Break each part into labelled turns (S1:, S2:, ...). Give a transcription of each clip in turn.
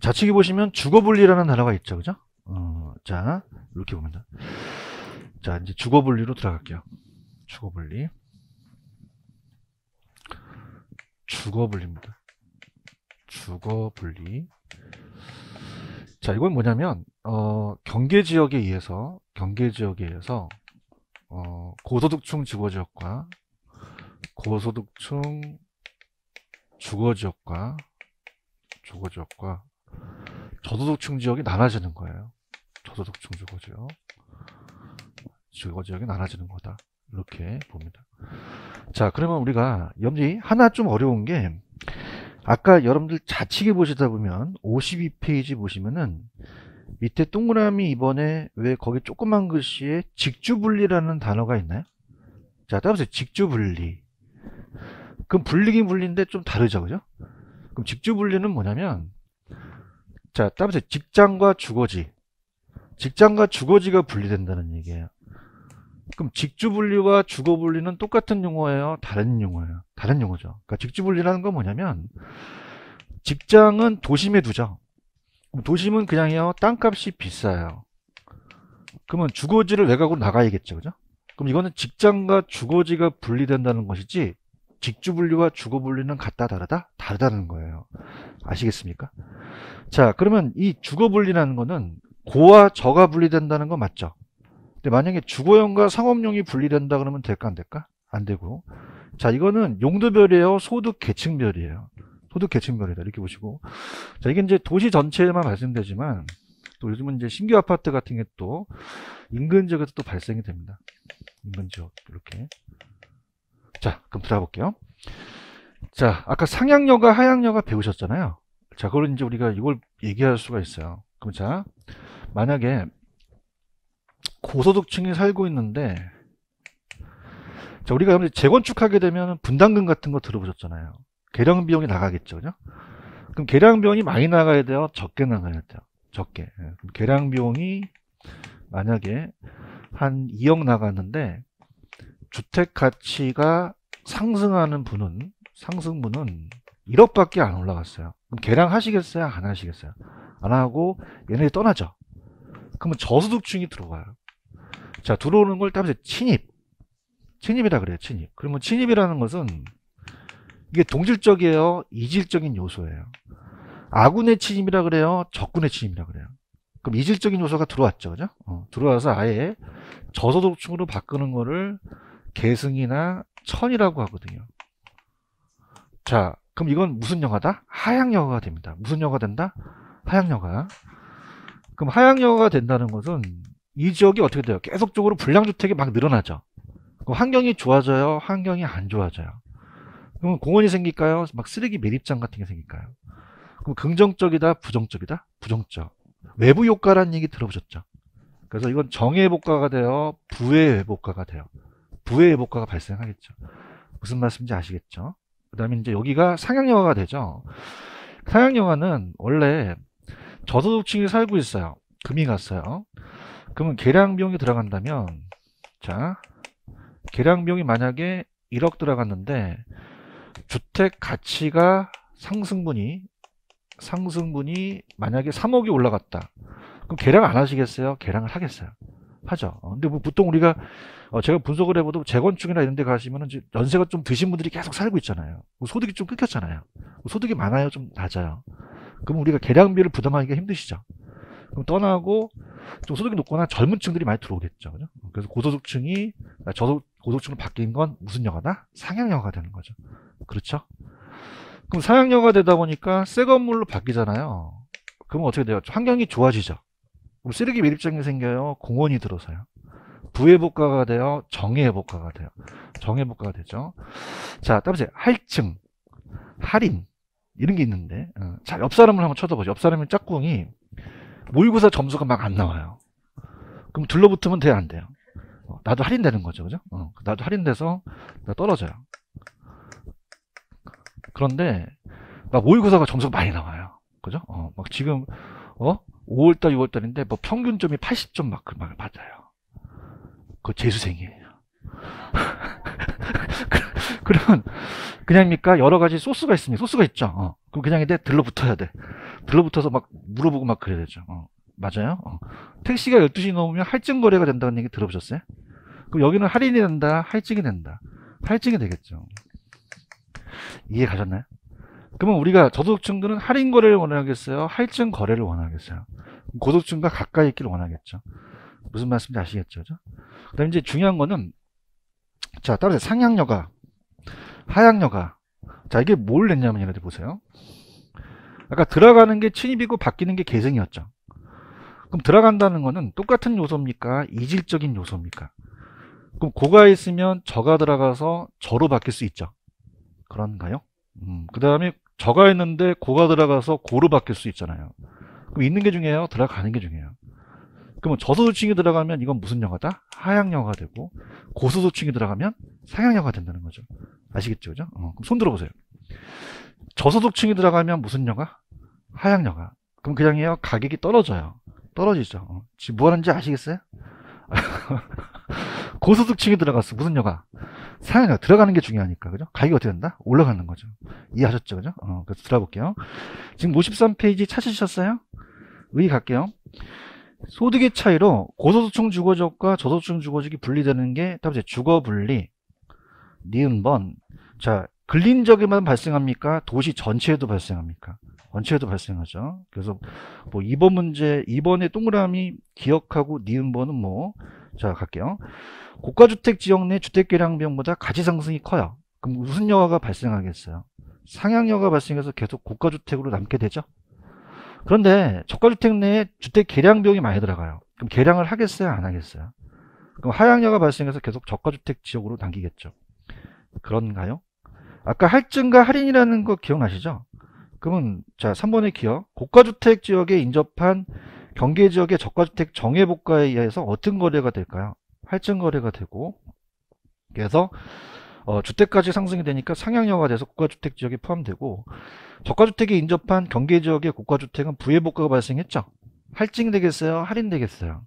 S1: 좌측에 보시면 주거분리라는 단어가 있죠. 그죠? 어, 자, 이렇게 봅니다. 자, 이제 주거분리로 들어갈게요. 주거분리. 주거분리입니다. 주거분리. 자, 이건 뭐냐면, 어, 경계지역에 의해서, 경계지역에 의해서, 어, 고소득층 주거지역과, 고소득층 주거지역과, 주거지역과 저소득층 지역이 나눠지는 거예요. 저소득층 주거지역. 주거 지역이 나눠지는 거다. 이렇게 봅니다. 자, 그러면 우리가 염지 하나 좀 어려운 게 아까 여러분들 좌측에 보시다 보면 52페이지 보시면은 밑에 동그라미 이번에 왜 거기 조그만 글씨에 직주분리라는 단어가 있나요? 자, 따라보세요. 직주분리. 그럼 분리긴 분리인데 좀 다르죠, 그죠? 그럼 직주분리는 뭐냐면 자, 따보세 직장과 주거지. 직장과 주거지가 분리된다는 얘기예요. 그럼 직주 분리와 주거 분리는 똑같은 용어예요? 다른 용어예요? 다른 용어죠. 그러니까 직주 분리라는 건 뭐냐면 직장은 도심에 두죠. 도심은 그냥요. 땅값이 비싸요. 그러면 주거지를 외곽으로 나가야겠죠. 그죠? 그럼 이거는 직장과 주거지가 분리된다는 것이지 직주 분류와 주거 분류는 같다 다르다? 다르다는 거예요. 아시겠습니까? 자, 그러면 이 주거 분리라는 거는 고와 저가 분리된다는 거 맞죠? 근데 만약에 주거용과 상업용이 분리된다 그러면 될까 안 될까? 안 되고. 자, 이거는 용도별이에요. 소득 계층별이에요. 소득 계층별이다. 이렇게 보시고. 자, 이게 이제 도시 전체에만 발생되지만또 요즘은 이제 신규 아파트 같은 게 또 인근 지역에서 또 발생이 됩니다. 인근 지역 이렇게. 자, 그럼 들어가 볼게요. 자, 아까 상향여가, 하향여가 배우셨잖아요. 자, 그걸 이제 우리가 이걸 얘기할 수가 있어요. 그럼 자, 만약에 고소득층이 살고 있는데 자, 우리가 재건축하게 되면 분담금 같은 거 들어보셨잖아요. 계량 비용이 나가겠죠. 그죠? 그럼 계량 비용이 많이 나가야 돼요? 적게 나가야 돼요? 적게. 예, 그럼 계량 비용이 만약에 한 2억 나갔는데 주택 가치가 상승하는 분은 상승분은 1억밖에 안 올라갔어요. 그럼 개량 하시겠어요? 안 하시겠어요? 안 하고 얘네들이 떠나죠. 그러면 저소득층이 들어와요. 자 들어오는 걸 따면서 침입. 침입이라 그래요. 침입. 그러면 침입이라는 것은 이게 동질적이에요. 이질적인 요소예요. 아군의 침입이라 그래요. 적군의 침입이라 그래요. 그럼 이질적인 요소가 들어왔죠. 그죠? 어, 들어와서 아예 저소득층으로 바꾸는 거를 계승이나 천이라고 하거든요. 자, 그럼 이건 무슨 영화다? 하향영화가 됩니다. 무슨 영화가 된다? 하향영화. 그럼 하향영화가 된다는 것은 이 지역이 어떻게 돼요? 계속적으로 불량주택이 막 늘어나죠. 그럼 환경이 좋아져요? 환경이 안 좋아져요? 그럼 공원이 생길까요? 막 쓰레기 매립장 같은 게 생길까요? 그럼 긍정적이다? 부정적이다? 부정적. 외부 효과라는 얘기 들어보셨죠? 그래서 이건 정의 회복과가 돼요? 부의 회복과가 돼요? 부의 효과가 발생하겠죠. 무슨 말씀인지 아시겠죠? 그 다음에 이제 여기가 상향영화가 되죠. 상향영화는 원래 저소득층이 살고 있어요. 금이 갔어요. 그러면 계량 비용이 들어간다면 자 계량 비용이 만약에 1억 들어갔는데 주택 가치가 상승분이 상승분이 만약에 3억이 올라갔다. 그럼 계량 안 하시겠어요? 계량을 하겠어요. 하죠. 근데 뭐 보통 우리가 어, 제가 분석을 해봐도 재건축이나 이런 데 가시면 연세가 좀 드신 분들이 계속 살고 있잖아요. 소득이 좀 끊겼잖아요. 소득이 많아요? 좀 낮아요? 그럼 우리가 계량비를 부담하기가 힘드시죠. 그럼 떠나고 좀 소득이 높거나 젊은 층들이 많이 들어오겠죠. 그죠? 그래서 고소득층이 아, 저소, 고소득층으로 바뀐 건 무슨 영화다? 상향영화가 되는 거죠. 그렇죠? 그럼 상향영화가 되다 보니까 새 건물로 바뀌잖아요. 그럼 어떻게 돼요? 환경이 좋아지죠. 그럼 쓰레기 매립장이 생겨요. 공원이 들어서요. 부의 복과가 되어 정의 복과가 돼요. 정의 복과가 되죠. 자, 다음에 할증, 할인 이런 게 있는데 어, 자, 옆 사람을 한번 쳐다보죠. 옆 사람이 짝꿍이 모의고사 점수가 막 안 나와요. 그럼 둘러붙으면 돼, 요안 돼요? 어, 나도 할인되는 거죠, 그죠? 어, 나도 할인돼서 떨어져요. 그런데 막 모의고사가 점수가 많이 나와요. 그죠? 어, 막 지금 어? 5월달, 6월달인데 뭐 평균점이 80점 막, 막 받아요. 그 재수생이에요. 그러면 그냥입니까? 여러 가지 소스가 있습니다. 소스가 있죠. 어. 그럼 그냥인데 들러붙어야 돼. 들러붙어서 막 물어보고 막 그래야 되죠. 어. 맞아요. 어. 택시가 12시 넘으면 할증 거래가 된다는 얘기 들어보셨어요? 그럼 여기는 할인이 된다, 할증이 된다. 할증이 되겠죠. 이해 가셨나요? 그러면 우리가 저소득층들은 할인 거래를 원하겠어요? 할증 거래를 원하겠어요? 고소득층과 가까이 있기를 원하겠죠. 무슨 말씀인지 아시겠죠? 그죠? 그 다음에 이제 중요한 거는 자따로 상향여가 하향여가 자 이게 뭘 냈냐면 얘네들 보세요 아까 들어가는 게 침입이고 바뀌는 게 계승이었죠 그럼 들어간다는 거는 똑같은 요소입니까 이질적인 요소입니까 그럼 고가 있으면 저가 들어가서 저로 바뀔 수 있죠 그런가요 음, 그 다음에 저가 있는데 고가 들어가서 고로 바뀔 수 있잖아요 그럼 있는 게 중요해요 들어가는 게 중요해요 그러면 저소득층이 들어가면 이건 무슨 영화다? 하향영화가 되고 고소득층이 들어가면 상향영화가 된다는 거죠. 아시겠죠? 그죠? 어, 그럼 손 들어보세요. 저소득층이 들어가면 무슨 영화? 하향영화. 그럼 그냥이요 가격이 떨어져요. 떨어지죠. 어. 지금 뭐하는지 아시겠어요? 고소득층이 들어갔어. 무슨 영화? 상향영화 들어가는 게 중요하니까. 그죠? 가격이 어떻게 된다? 올라가는 거죠. 이해하셨죠? 그죠? 어, 그래서 들어볼게요. 지금 53페이지 찾으셨어요? 여기 갈게요. 소득의 차이로 고소득층 주거지역과 저소득층 주거지역이 분리되는 게 답이죠. 주거 분리. 니은번. 자, 근린적에만 발생합니까? 도시 전체에도 발생합니까? 전체에도 발생하죠. 그래서 뭐 2번 문제, 2번의 동그라미 기억하고 니은번은 뭐, 자, 갈게요. 고가주택 지역 내 주택계량 비용보다 가치 상승이 커요. 그럼 무슨 여하가 발생하겠어요? 상향 여하가 발생해서 계속 고가주택으로 남게 되죠. 그런데 저가주택 내에 주택 계량 비용이 많이 들어가요. 그럼 개량을 하겠어요? 안 하겠어요? 그럼 하향료가 발생해서 계속 저가주택 지역으로 당기겠죠. 그런가요? 아까 할증과 할인이라는 거 기억나시죠? 그러면 자 3번의 기억 고가주택 지역에 인접한 경계지역의 저가주택 정해복가에 의해서 어떤 거래가 될까요? 할증 거래가 되고 그래서 어, 주택까지 상승이 되니까 상향형가 돼서 고가주택 지역에 포함되고 저가주택에 인접한 경계 지역의 고가주택은 부의복가가 발생했죠. 할증 이 되겠어요? 할인 되겠어요?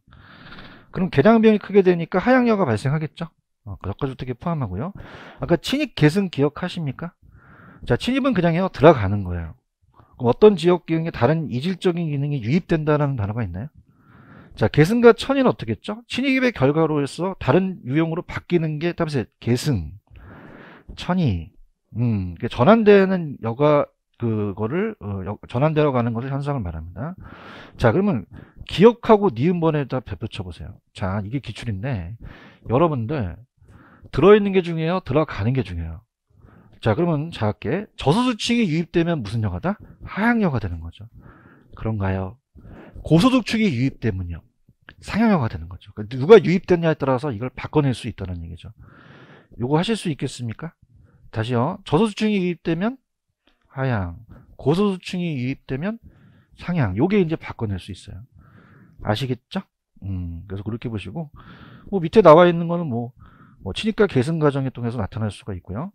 S1: 그럼 개량 병이 크게 되니까 하향여가 발생하겠죠. 어, 그 저가주택에 포함하고요. 아까 친입 계승 기억하십니까? 자, 친입은 그냥 해요. 들어가는 거예요. 그럼 어떤 지역 기능에 다른 이질적인 기능이 유입된다라는 단어가 있나요? 자, 계승과 천인 어떻게 했죠? 친입의 결과로 해서 다른 유형으로 바뀌는 게 답세 계승. 천이 음, 그러니까 전환되는 여가 그거를 어, 여, 전환되어 가는 것을 현상을 말합니다. 자 그러면 기억하고 니은번에다 배표쳐 보세요. 자 이게 기출인데 여러분들 들어있는 게 중요해요. 들어가는 게 중요해요. 자 그러면 작게 저소득층이 유입되면 무슨 여가다? 하향여가 되는 거죠. 그런가요? 고소득층이 유입되면요. 상향여가 되는 거죠. 그러니까 누가 유입됐냐에 따라서 이걸 바꿔낼 수 있다는 얘기죠. 요거 하실 수 있겠습니까? 다시요. 저소득층이 유입되면 하향, 고소득층이 유입되면 상향. 요게 이제 바꿔낼 수 있어요. 아시겠죠? 음, 그래서 그렇게 보시고 뭐 밑에 나와 있는 거는 뭐, 뭐 친입과 계승 과정에 통해서 나타날 수가 있고요.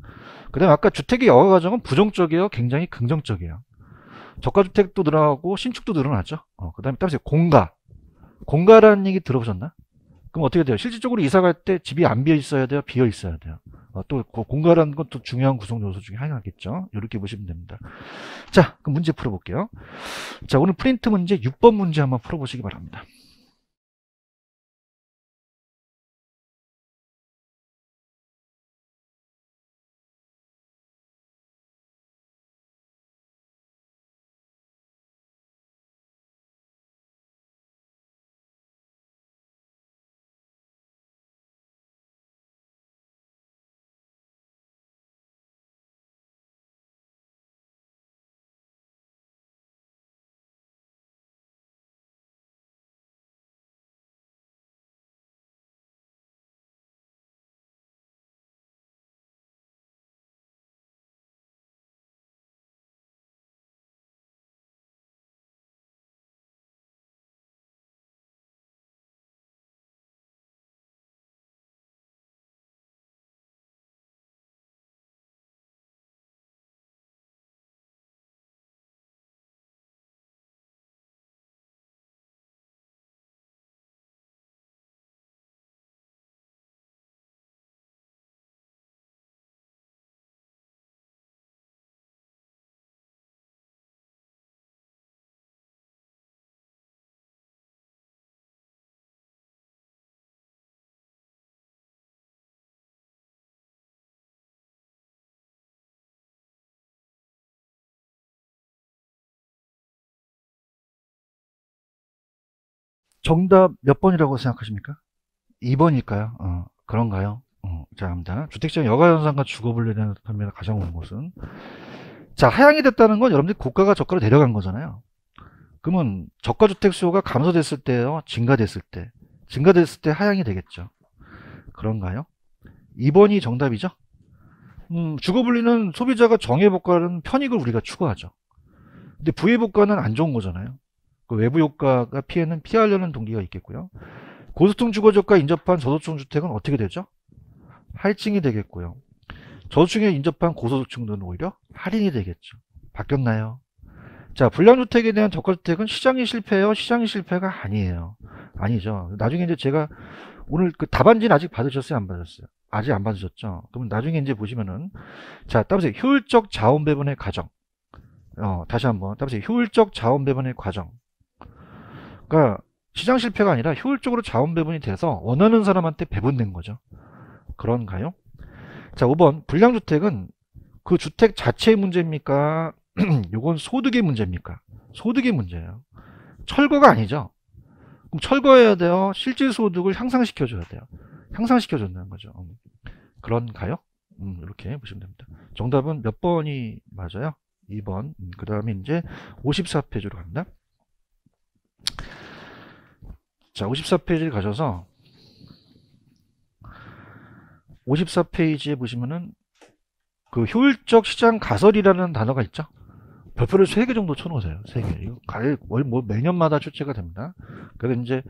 S1: 그다음 에 아까 주택의 여가 과정은 부정적이에요. 굉장히 긍정적이에요. 저가주택도 늘어나고 신축도 늘어났죠. 어, 그다음에 따보세 공가. 공가라는 얘기 들어보셨나? 그럼 어떻게 돼요? 실질적으로 이사 갈 때 집이 안 비어 있어야 돼요? 비어 있어야 돼요. 어, 또 그 공갈하는 것도 중요한 구성 요소 중에 하나겠죠. 이렇게 보시면 됩니다. 자, 그럼 문제 풀어볼게요. 자, 오늘 프린트 문제 6번 문제 한번 풀어보시기 바랍니다. 정답 몇 번이라고 생각하십니까? 2번일까요? 어, 그런가요? 어, 자, 갑니다. 주택시장 여가현상과 주거분리에 대한 판매가 가장 온 것은 자, 하향이 됐다는 건 여러분들 고가가 저가로 내려간 거잖아요. 그러면 저가주택 수요가 감소됐을 때요, 증가됐을 때, 증가됐을 때 하향이 되겠죠. 그런가요? 2번이 정답이죠? 음, 주거분리는 소비자가 정해복과는 편익을 우리가 추구하죠. 근데 부의복과는 안 좋은 거잖아요. 그 외부 효과가 피해는 피하려는 동기가 있겠고요. 고소득 주거지역과 인접한 저소득층 주택은 어떻게 되죠? 할증이 되겠고요. 저소득층에 인접한 고소득층들은 오히려 할인이 되겠죠. 바뀌었나요? 자, 불량주택에 대한 저가주택은 시장이 실패예요? 시장이 실패가 아니에요. 아니죠. 나중에 이제 제가 오늘 그 답안지는 아직 받으셨어요? 안 받으셨어요? 아직 안 받으셨죠? 그러면 나중에 이제 보시면은 자, 따보세요. 효율적 자원 배분의 과정. 어, 다시 한번 따보세요. 효율적 자원 배분의 과정. 그러니까 시장 실패가 아니라 효율적으로 자원 배분이 돼서 원하는 사람한테 배분된 거죠. 그런가요? 자, 5번 불량주택은 그 주택 자체의 문제입니까? 요건 소득의 문제입니까? 소득의 문제예요. 철거가 아니죠. 그럼 철거해야 돼요. 실질 소득을 향상시켜줘야 돼요. 향상시켜준다는 거죠. 음. 그런가요? 음, 이렇게 보시면 됩니다. 정답은 몇 번이 맞아요? 2번. 음, 그 다음에 이제 54페이지로 갑니다. 자, 54페이지를 가셔서 54페이지에 보시면은 그 효율적 시장 가설이라는 단어가 있죠. 별표를 3개 정도 쳐놓으세요. 3개. 이거 월, 뭐, 매년마다 출제가 됩니다. 그래서 이제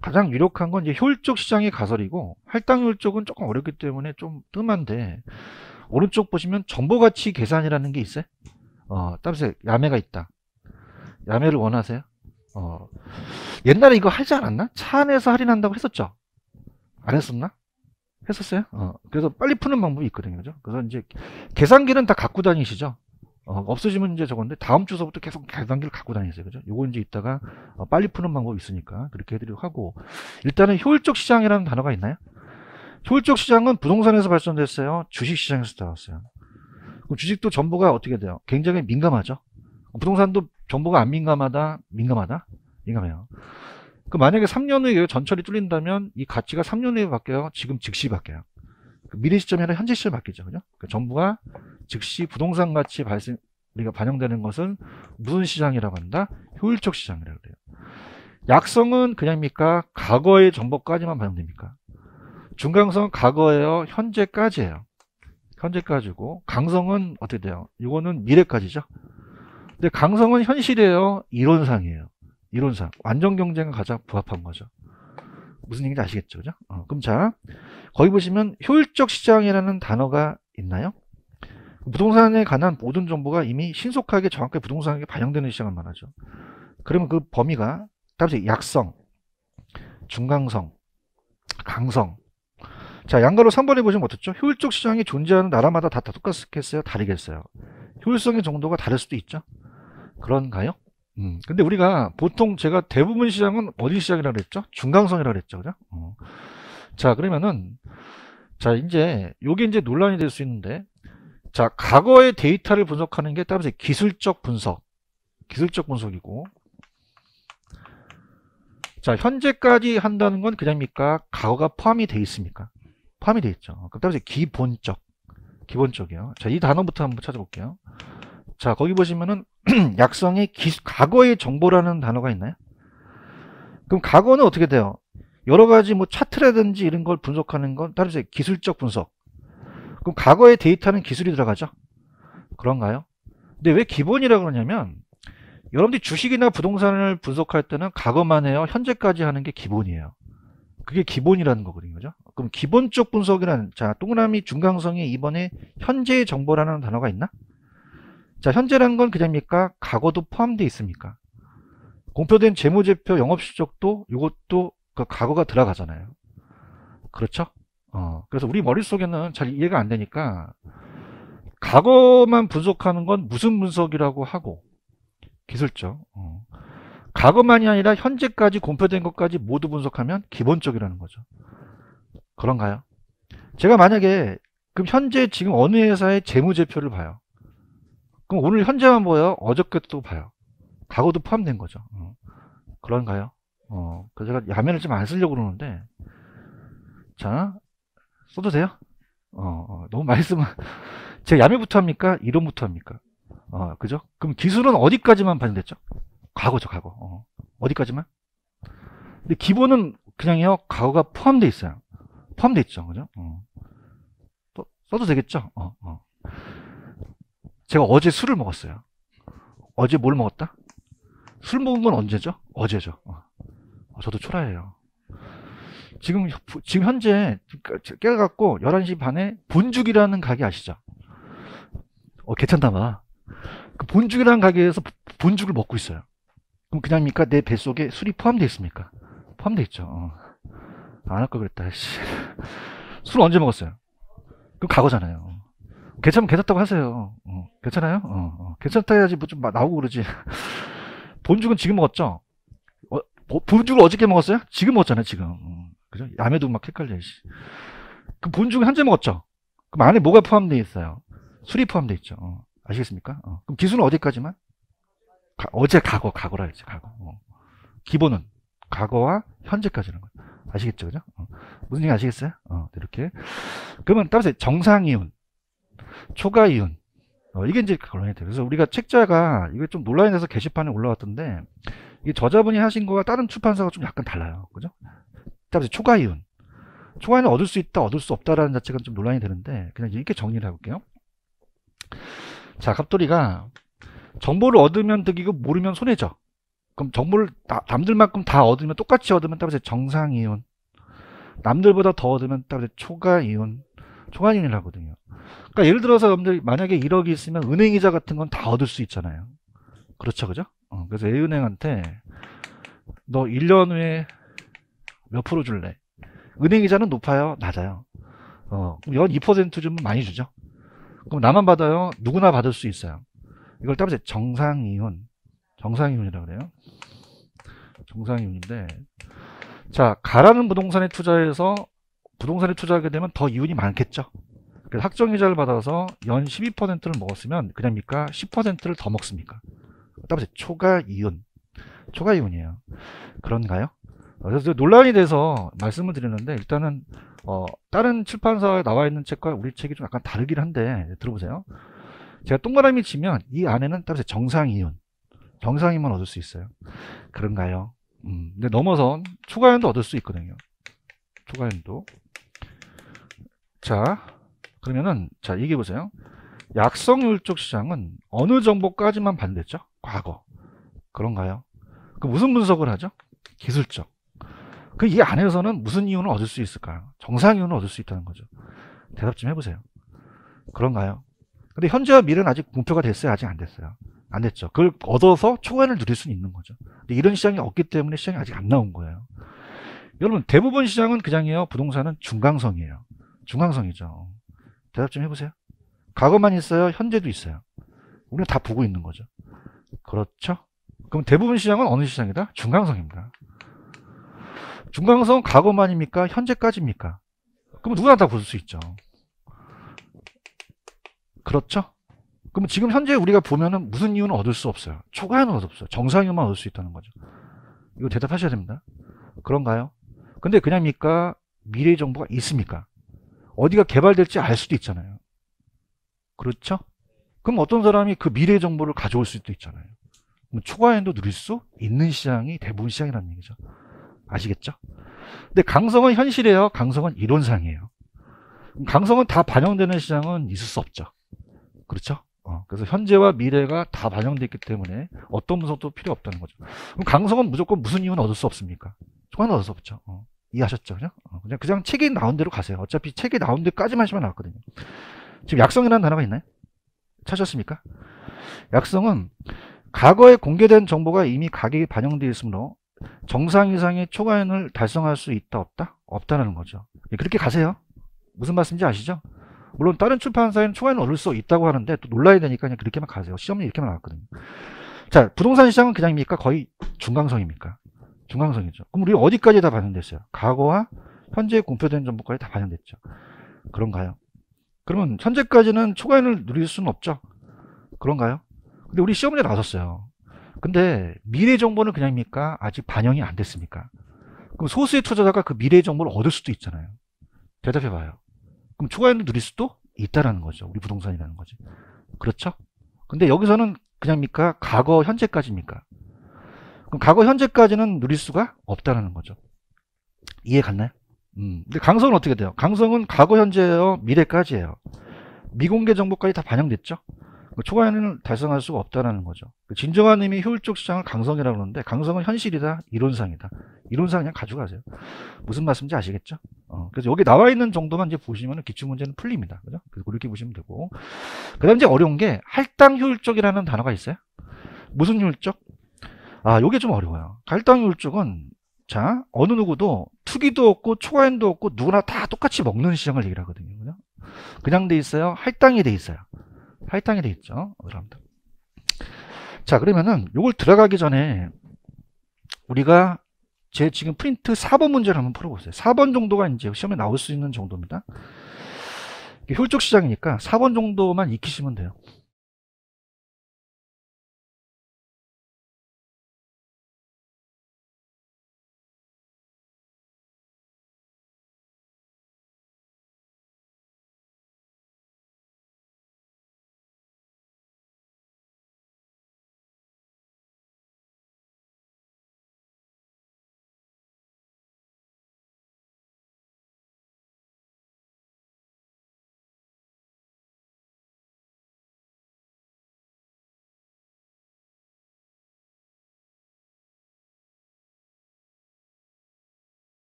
S1: 가장 유력한 건 이제 효율적 시장의 가설이고, 할당률 쪽은 조금 어렵기 때문에 좀 뜸한데, 오른쪽 보시면 정보가치 계산이라는 게 있어요. 어, 따로 야매가 있다. 야매를 원하세요? 어. 옛날에 이거 하지 않았나? 차 안에서 할인한다고 했었죠? 안 했었나? 했었어요? 어. 그래서 빨리 푸는 방법이 있거든요. 그죠? 그래서 이제 계산기는 다 갖고 다니시죠? 어, 없어지면 이제 저건데 다음 주서부터 계속 계산기를 갖고 다니세요. 그죠? 요거 이제 이따가 어, 빨리 푸는 방법이 있으니까 그렇게 해드리고 하고 일단은 효율적 시장이라는 단어가 있나요? 효율적 시장은 부동산에서 발전됐어요. 주식시장에서 나왔어요. 그럼 주식도 전부가 어떻게 돼요? 굉장히 민감하죠. 부동산도 정보가 안 민감하다? 민감하다? 민감해요. 그 만약에 3년 후에 전철이 뚫린다면 이 가치가 3년 후에 바뀌어요. 지금 즉시 바뀌어요. 그 미래 시점이 아니라 현재 시점이 바뀌죠. 그죠? 그니까 정부가 즉시 부동산 가치 발생, 우리가 반영되는 것은 무슨 시장이라고 한다? 효율적 시장이라고 그래요. 약성은 그냥입니까? 과거의 정보까지만 반영됩니까? 중강성은 과거예요. 현재까지예요. 현재까지고 강성은 어떻게 돼요? 이거는 미래까지죠. 근데 강성은 현실이에요. 이론상이에요. 이론상. 완전 경쟁은 가장 부합한 거죠. 무슨 얘기인지 아시겠죠? 그죠? 어, 그럼 자, 거기 보시면 효율적 시장이라는 단어가 있나요? 부동산에 관한 모든 정보가 이미 신속하게 정확하게 부동산에 반영되는 시장을 말하죠. 그러면 그 범위가 따로 약성, 중강성, 강성. 자, 양가로 3번에 보시면 어떻죠? 효율적 시장이 존재하는 나라마다 다, 다 똑같겠어요? 다르겠어요? 효율성의 정도가 다를 수도 있죠? 그런가요? 음, 근데 우리가 보통 제가 대부분 시장은 어디 시장이라 그랬죠? 중간성이라 그랬죠. 그죠? 어. 자, 그러면은 자, 이제 요게 이제 논란이 될 수 있는데 자, 과거의 데이터를 분석하는 게 따로 이제 기술적 분석. 기술적 분석이고 자, 현재까지 한다는 건 그냥입니까? 과거가 포함이 돼 있습니까? 포함이 돼 있죠. 그럼 따로 기본적. 기본적이요. 자, 이 단어부터 한번 찾아볼게요. 자, 거기 보시면은 약성에 과거의 정보라는 단어가 있나요? 그럼 과거는 어떻게 돼요? 여러 가지 뭐 차트라든지 이런 걸 분석하는 건 따로 이제 기술적 분석. 그럼 과거의 데이터는 기술이 들어가죠? 그런가요? 근데 왜 기본이라고 그러냐면 여러분들이 주식이나 부동산을 분석할 때는 과거만 해요. 현재까지 하는 게 기본이에요. 그게 기본이라는 거거든요. 그죠? 그럼 기본적 분석이라는 자 동그라미 중강성이 이번에 현재의 정보라는 단어가 있나? 자, 현재란 건 그냥입니까? 과거도 포함되어 있습니까? 공표된 재무제표 영업실적도 이것도 그 과거가 들어가잖아요. 그렇죠? 어, 그래서 우리 머릿속에는 잘 이해가 안 되니까 과거만 분석하는 건 무슨 분석이라고 하고 기술적 어. 과거만이 아니라 현재까지 공표된 것까지 모두 분석하면 기본적이라는 거죠. 그런가요? 제가 만약에 그럼 현재 지금 어느 회사의 재무제표를 봐요. 그럼 오늘 현재만 보여? 어저께도 봐요. 과거도 포함된 거죠. 어. 그런가요? 어, 그래서 제가 야면을 좀안 쓰려고 그러는데, 자, 써도 돼요? 어, 어 너무 많이 쓰면, 제가 야면부터 합니까? 이론부터 합니까? 어, 그죠? 그럼 기술은 어디까지만 반영됐죠? 과거죠, 과거. 어, 어디까지만? 근데 기본은 그냥요, 과거가 포함돼 있어요. 포함돼 있죠, 그죠? 어. 또, 써도 되겠죠? 어, 어. 제가 어제 술을 먹었어요. 어제 뭘 먹었다? 술 먹은 건 언제죠? 어제죠. 어. 어 저도 초라해요. 지금, 지금 현재 그, 깨갖고 11시 반에 본죽이라는 가게 아시죠? 어, 괜찮다, 봐. 그 본죽이라는 가게에서 본죽을 먹고 있어요. 그럼 그냥입니까? 내 뱃속에 술이 포함되어 있습니까? 포함되어 있죠. 어. 안할 걸 그랬다, 씨. 술 언제 먹었어요? 그럼 과거잖아요. 괜찮으면 괜찮다고 하세요. 어, 괜찮아요? 어, 어. 괜찮다 해야지 뭐 좀 나오고 그러지. 본죽은 지금 먹었죠? 어, 본죽을 어저께 먹었어요? 지금 먹었잖아요, 지금. 어, 그죠? 야매도 막 헷갈려, 씨. 그 본죽은 현재 먹었죠? 그럼 안에 뭐가 포함되어 있어요? 술이 포함되어 있죠. 어, 아시겠습니까? 어, 그럼 기수는 어디까지만? 가, 어제 과거, 과거라 했지, 과거. 어. 기본은 과거와 현재까지는 거예요. 아시겠죠? 그죠? 어. 무슨 얘기 아시겠어요? 어, 이렇게. 그러면 따라서 정상이온. 초과 이윤. 어, 이게 이제 결론이 돼요. 그래서 우리가 책자가 이게 좀 논란이 돼서 게시판에 올라왔던데 이게 저자분이 하신 거와 다른 출판사가 좀 약간 달라요. 그죠? 따라서 초과 이윤. 초과 이윤을 얻을 수 있다, 얻을 수 없다라는 자체가 좀 논란이 되는데 그냥 이렇게 정리를 해볼게요. 자, 갑돌이가 정보를 얻으면 득이고 모르면 손해죠. 그럼 정보를 나, 남들 만큼 다 얻으면 똑같이 얻으면 따라서 정상 이윤. 남들보다 더 얻으면 따라서 초과 이윤. 초과 이윤이라거든요. 그러니까 예를 들어서 여러분들 만약에 1억이 있으면 은행 이자 같은 건 다 얻을 수 있잖아요. 그렇죠, 그죠? 어, 그래서 A은행한테 너 1년 후에 몇 프로 줄래? 은행 이자는 높아요, 낮아요? 어, 그럼 연2% 주면 많이 주죠. 그럼 나만 받아요? 누구나 받을 수 있어요. 이걸 따로 정상이윤, 정상이윤이라고 그래요. 정상이윤인데 자 가라는 부동산에 투자해서 부동산에 투자하게 되면 더 이윤이 많겠죠. 그래서 학정 이자를 받아서 연 12%를 먹었으면 그냥입니까? 10%를 더 먹습니까? 따보세 초과 이윤. 초과 이윤이에요. 그런가요? 어, 그래서 논란이 돼서 말씀을 드리는데 일단은 어 다른 출판사에 나와 있는 책과 우리 책이 좀 약간 다르긴 한데 들어보세요. 제가 동그라미 치면 이 안에는 따로 정상 이윤, 정상이만 얻을 수 있어요. 그런가요? 음, 근데 넘어선 초과이윤도 얻을 수 있거든요. 초과이윤도 자, 그러면은 자 이게 보세요. 약성률 적 시장은 어느 정보까지만 반대죠? 과거. 그런가요? 그 무슨 분석을 하죠? 기술적. 그 이 안에서는 무슨 이유는 얻을 수 있을까요? 정상 이유는 얻을 수 있다는 거죠. 대답 좀 해보세요. 그런가요? 근데 현재와 미래는 아직 목표가 됐어요? 아직 안 됐어요? 안 됐죠. 그걸 얻어서 초과을 누릴 수는 있는 거죠. 근데 이런 시장이 없기 때문에 시장이 아직 안 나온 거예요. 여러분 대부분 시장은 그냥이에요. 부동산은 중강성이에요. 중강성이죠. 대답 좀 해보세요. 과거만 있어요? 현재도 있어요? 우리는 다 보고 있는 거죠. 그렇죠? 그럼 대부분 시장은 어느 시장이다? 중간성입니다. 중간성 은 과거만입니까? 현재까지입니까? 그럼 누구나 다 볼 수 있죠. 그렇죠? 그럼 지금 현재 우리가 보면은 무슨 이유는 얻을 수 없어요. 초과는 에 얻을 수 없어요. 정상이유만 얻을 수 있다는 거죠. 이거 대답하셔야 됩니다. 그런가요? 근데 그냥입니까? 미래 정보가 있습니까? 어디가 개발될지 알 수도 있잖아요. 그렇죠? 그럼 어떤 사람이 그 미래 정보를 가져올 수도 있잖아요. 초과연도 누릴 수 있는 시장이 대부분 시장이라는 얘기죠. 아시겠죠? 근데 강성은 현실이에요. 강성은 이론상이에요. 강성은 다 반영되는 시장은 있을 수 없죠. 그렇죠? 어, 그래서 현재와 미래가 다 반영돼 있기 때문에 어떤 분석도 필요 없다는 거죠. 그럼 강성은 무조건 무슨 이유는 얻을 수 없습니까? 초 조건 얻을 수 없죠. 어. 이해하셨죠? 그냥? 어, 그냥, 그냥 책이 나온 대로 가세요. 어차피 책이 나온 데까지만 하시면 나왔거든요. 지금 약성이라는 단어가 있나요? 찾으셨습니까? 약성은 과거에 공개된 정보가 이미 가격이 반영되어 있으므로 정상 이상의 초과연을 달성할 수 있다 없다? 없다는 거죠. 예, 그렇게 가세요. 무슨 말씀인지 아시죠? 물론 다른 출판사에는 초과연을 얻을 수 있다고 하는데 또 놀라야 되니까 그냥 그렇게만 가세요. 시험은 이렇게만 나왔거든요. 자, 부동산 시장은 그냥입니까? 거의 중강성입니까? 중앙선이죠. 그럼 우리 어디까지 다 반영됐어요? 과거와 현재 공표된 정보까지 다 반영됐죠. 그런가요? 그러면 현재까지는 초과인을 누릴 수는 없죠. 그런가요? 근데 우리 시험에 나섰어요. 근데 미래 정보는 그냥입니까? 아직 반영이 안 됐습니까? 그럼 소수의 투자자가 그 미래 정보를 얻을 수도 있잖아요. 대답해 봐요. 그럼 초과인을 누릴 수도 있다라는 거죠. 우리 부동산이라는 거지. 그렇죠? 근데 여기서는 그냥입니까? 과거 현재까지입니까? 그럼 과거 현재까지는 누릴 수가 없다는 거죠. 이해 갔나요? 음. 근데 강성은 어떻게 돼요? 강성은 과거 현재요 미래까지예요. 미공개 정보까지 다 반영됐죠. 그러니까 초과에는 달성할 수가 없다는 거죠. 그러니까 진정한 의미 효율적 시장을 강성이라고 하는데 강성은 현실이다, 이론상이다. 이론상 그냥 가져가세요. 무슨 말씀인지 아시겠죠? 어, 그래서 여기 나와 있는 정도만 이제 보시면 기출 문제는 풀립니다. 그죠? 그렇게 보시면 되고. 그다음 이제 어려운 게 할당 효율적이라는 단어가 있어요. 무슨 효율적? 아, 요게 좀 어려워요. 갈당률쪽은 자, 어느 누구도 투기도 없고 초과인도 없고 누구나 다 똑같이 먹는 시장을 얘기를 하거든요. 그냥, 그냥 돼 있어요. 할당이 돼 있어요. 할당이 돼 있죠. 여러분들. 자, 그러면은 요걸 들어가기 전에 우리가 제 지금 프린트 4번 문제를 한번 풀어보세요. 4번 정도가 이제 시험에 나올 수 있는 정도입니다. 효율적 시장이니까 4번 정도만 익히시면 돼요.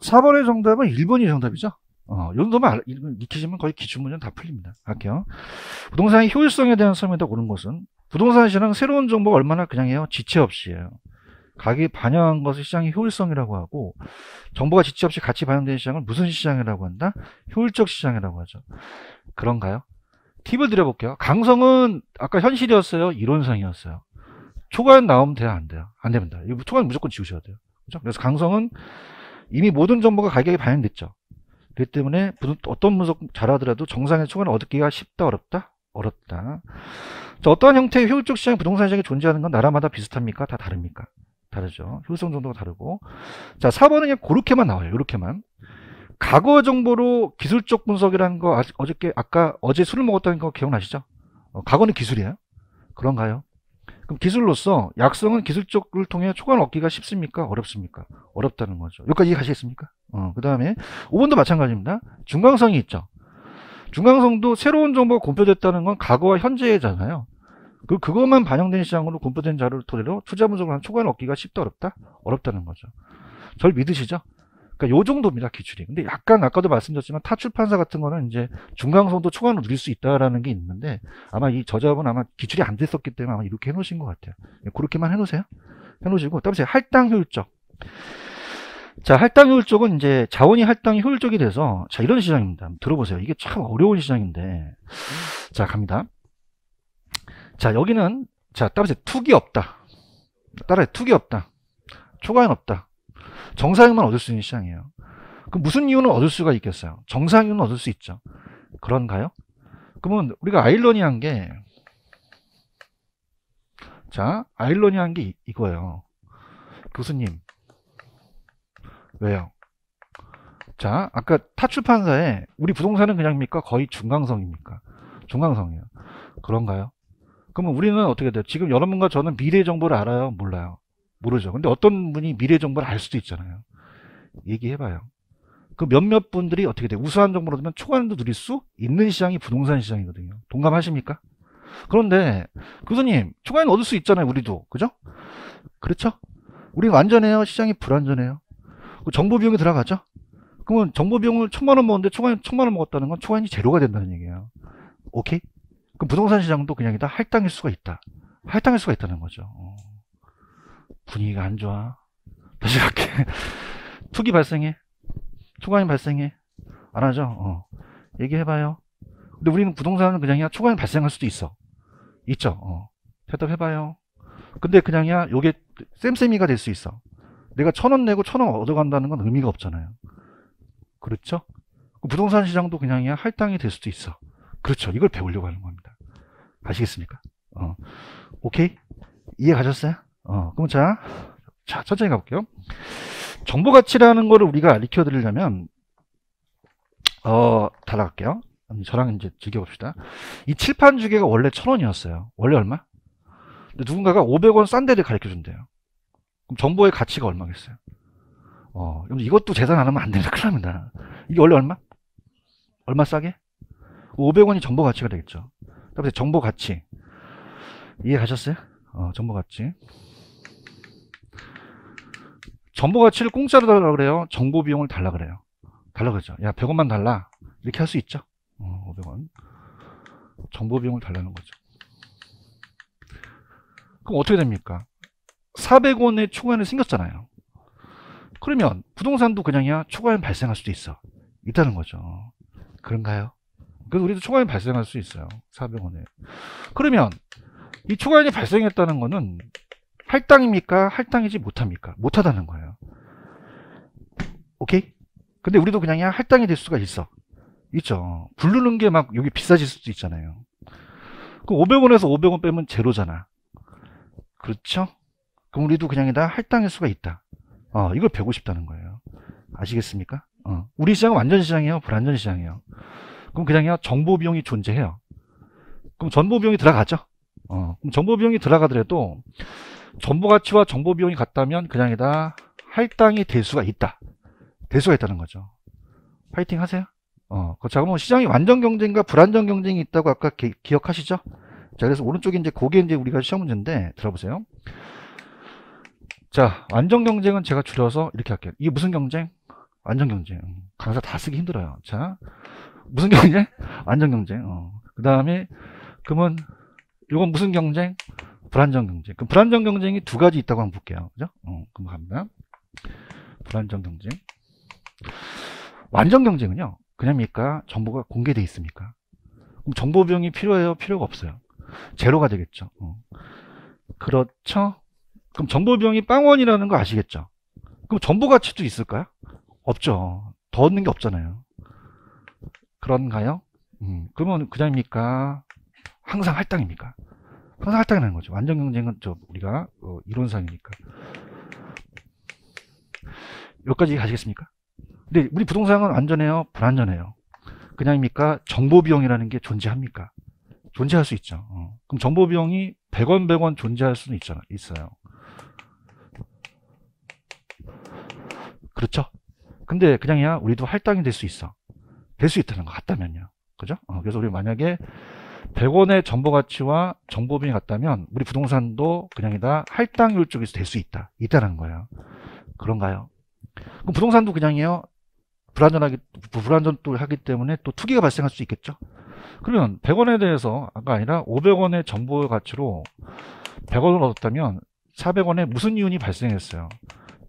S1: 4번의 정답은 1번이 정답이죠. 어, 연도만 익히시면 거의 기출문제는 다 풀립니다. 할게요. 부동산의 효율성에 대한 설명이 오른 것은 부동산 시장 새로운 정보가 얼마나 그냥 해요? 지체 없이 해요. 가격이 반영한 것을 시장의 효율성이라고 하고 정보가 지체 없이 같이 반영된 시장을 무슨 시장이라고 한다? 효율적 시장이라고 하죠. 그런가요? 팁을 드려볼게요. 강성은 아까 현실이었어요? 이론성이었어요? 초과는 나오면 돼요? 안 돼요? 안 됩니다. 초과는 무조건 지우셔야 돼요. 그죠? 렇 그래서 강성은 이미 모든 정보가 가격에 반영됐죠. 그렇기 때문에 어떤 분석 잘하더라도 정상의 초과는 얻기가 쉽다 어렵다? 어렵다. 자, 어떠한 형태의 효율적 시장 부동산 시장이 존재하는 건 나라마다 비슷합니까? 다 다릅니까? 다르죠. 효율성 정도가 다르고. 자, 4번은 그냥 그렇게만 나와요. 이렇게만. 과거 정보로 기술적 분석이라는 거 어저께 아까 어제 술을 먹었다는 거 기억나시죠? 어, 과거는 기술이에요. 그런가요? 그럼 기술로서 약성은 기술적을 통해 초과를 얻기가 쉽습니까? 어렵습니까? 어렵다는 거죠. 여기까지 이해하시겠습니까? 어, 그 다음에 5번도 마찬가지입니다. 중강성이 있죠. 중강성도 새로운 정보가 공표됐다는 건 과거와 현재잖아요. 그, 그것만 반영된 시장으로 공표된 자료를 토대로 투자 분석을 한 초과를 얻기가 쉽다 어렵다? 어렵다는 거죠. 절 믿으시죠? 그러니까 요 정도입니다 기출이 근데 약간 아까도 말씀드렸지만 타출 판사 같은 거는 이제 중간성도 초과로 누릴 수 있다라는 게 있는데 아마 이 저자분 아마 기출이 안 됐었기 때문에 아마 이렇게 해놓으신 것 같아요. 예, 그렇게만 해놓으세요. 해놓으시고 다음에 할당 효율적. 자, 할당 효율적은 이제 자원이 할당 이 효율적이 돼서 자, 이런 시장입니다. 들어보세요. 이게 참 어려운 시장인데. 자, 갑니다. 자, 여기는 자, 따라서 투기 없다. 따라해. 투기 없다. 초과연 없다. 정상익만 얻을 수 있는 시장이에요. 그럼 무슨 이유는 얻을 수가 있겠어요? 정상 이유 얻을 수 있죠. 그런가요? 그러면 우리가 아일러니한 게, 자, 아일러니한 게 이, 이거예요. 교수님, 왜요? 자, 아까 타출판사에 우리 부동산은 그냥입니까? 거의 중강성입니까? 중강성이에요. 그런가요? 그러면 우리는 어떻게 돼요? 지금 여러분과 저는 미래 정보를 알아요? 몰라요? 모르죠. 근데 어떤 분이 미래 정보를 알 수도 있잖아요. 얘기해봐요. 그 몇몇 분들이 어떻게 돼 우수한 정보를 얻으면 초과도 누릴 수 있는 시장이 부동산 시장이거든요. 동감하십니까? 그런데 교수님 그 초과는 얻을 수 있잖아요. 우리도. 그죠? 그렇죠? 우리 완전해요. 시장이 불완전해요. 그 정보 비용이 들어가죠? 그러면 정보 비용을 천만 원 먹었는데 초과인 천만 원 먹었다는 건 초과인이 제로가 된다는 얘기예요. 오케이? 그럼 부동산 시장도 그냥 이다 할당일 수가 있다. 할당일 수가 있다는 거죠. 어. 분위기가 안 좋아. 다시 갈게. 투기 발생해. 초과잉 발생해. 안 하죠? 어. 얘기해봐요. 근데 우리는 부동산은 그냥이야. 초과잉 발생할 수도 있어. 있죠? 어. 대답해봐요. 근데 그냥이야. 요게 쌤쌤이가 될 수 있어. 내가 천 원 내고 천 원 얻어간다는 건 의미가 없잖아요. 그렇죠? 그 부동산 시장도 그냥이야. 할당이 될 수도 있어. 그렇죠. 이걸 배우려고 하는 겁니다. 아시겠습니까? 어. 오케이? 이해 가셨어요? 어, 그럼 자, 자, 천천히 가볼게요. 정보 가치라는 거를 우리가 익혀 드리려면, 어, 달라갈게요. 저랑 이제 즐겨봅시다. 이 칠판 주기가 원래 천 원이었어요. 원래 얼마? 근데 누군가가 500원 싼 데를 가르쳐 준대요. 그럼 정보의 가치가 얼마겠어요? 어, 이것도 재산 안 하면 안 된다. 큰일 납니다. 이게 원래 얼마? 얼마 싸게? 500원이 정보 가치가 되겠죠. 정보 가치. 이해 가셨어요? 어, 정보 가치. 정보 가치를 공짜로 달라 그래요. 정보 비용을 달라 그래요. 달라 그러죠. 야 100원만 달라. 이렇게 할 수 있죠. 어, 500원. 정보 비용을 달라는 거죠. 그럼 어떻게 됩니까? 400원의 초과연이 생겼잖아요. 그러면 부동산도 그냥이야 초과연 발생할 수도 있어. 있다는 거죠. 그런가요? 그래서 우리도 초과연 발생할 수 있어요. 400원에. 그러면 이 초과연이 발생했다는 거는 할당입니까? 할당이지 못합니까? 못하다는 거예요. 오케이? 근데 우리도 그냥 할당이 될 수가 있어. 있죠. 부르는 게 막 여기 비싸질 수도 있잖아요. 그럼 500원에서 500원 빼면 제로잖아. 그렇죠? 그럼 우리도 그냥 다 할당일 수가 있다. 어, 이걸 배우고 싶다는 거예요. 아시겠습니까? 어. 우리 시장은 완전 시장이에요? 불안전 시장이에요? 그럼 그냥 정보 비용이 존재해요. 그럼 전보 비용이 들어가죠? 어, 정보 비용이 들어가더라도 정보 가치와 정보 비용이 같다면 그냥이다 할당이 될 수가 있다. 될 수가 있다는 거죠. 파이팅 하세요. 어, 그 그러면 시장이 완전 경쟁과 불안전 경쟁이 있다고 아까 기, 억하시죠 자, 그래서 오른쪽에 이제 고게 이제 우리가 시험 문제인데 들어보세요. 자, 완전 경쟁은 제가 줄여서 이렇게 할게요. 이게 무슨 경쟁? 완전 경쟁. 강사 다 쓰기 힘들어요. 자, 무슨 경쟁? 완전 경쟁. 어. 그 다음에, 그러면 이건 무슨 경쟁? 불안정 경쟁. 그럼 불안정 경쟁이 두 가지 있다고 한번 볼게요. 그죠? 어, 그럼 갑니다. 불안정 경쟁. 완전 경쟁은요. 그냥입니까? 정보가 공개돼 있습니까? 그럼 정보 비용이 필요해요? 필요가 없어요. 제로가 되겠죠. 어. 그렇죠? 그럼 정보 비용이 빵원이라는 거 아시겠죠? 그럼 정보 가치도 있을까요? 없죠. 더 얻는 게 없잖아요. 그런가요? 음, 그러면 그냥입니까? 항상 할당입니까? 항상 할당이 나는 거죠. 완전 경쟁은 저 우리가 어, 이론상이니까. 여기까지 가시겠습니까? 근데 우리 부동산은 안전해요? 불안전해요? 그냥입니까? 정보비용이라는 게 존재합니까? 존재할 수 있죠. 어. 그럼 정보비용이 100원, 100원 존재할 수는 있잖아, 있어요. 그렇죠? 근데 그냥이야, 우리도 할당이 될 수 있어. 될 수 있다는 거 같다면요. 그죠? 어, 그래서 우리 만약에 100원의 정보 가치와 정보비이 같다면 우리 부동산도 그냥이다 할당률 쪽에서 될 수 있다. 있다는 거예요. 그런가요? 그럼 부동산도 그냥이에요. 불안전하기 불안전도 하기 때문에 또 투기가 발생할 수 있겠죠. 그러면 100원에 대해서 아까 아니라 500원의 정보 가치로 100원을 얻었다면 400원에 무슨 이윤이 발생했어요?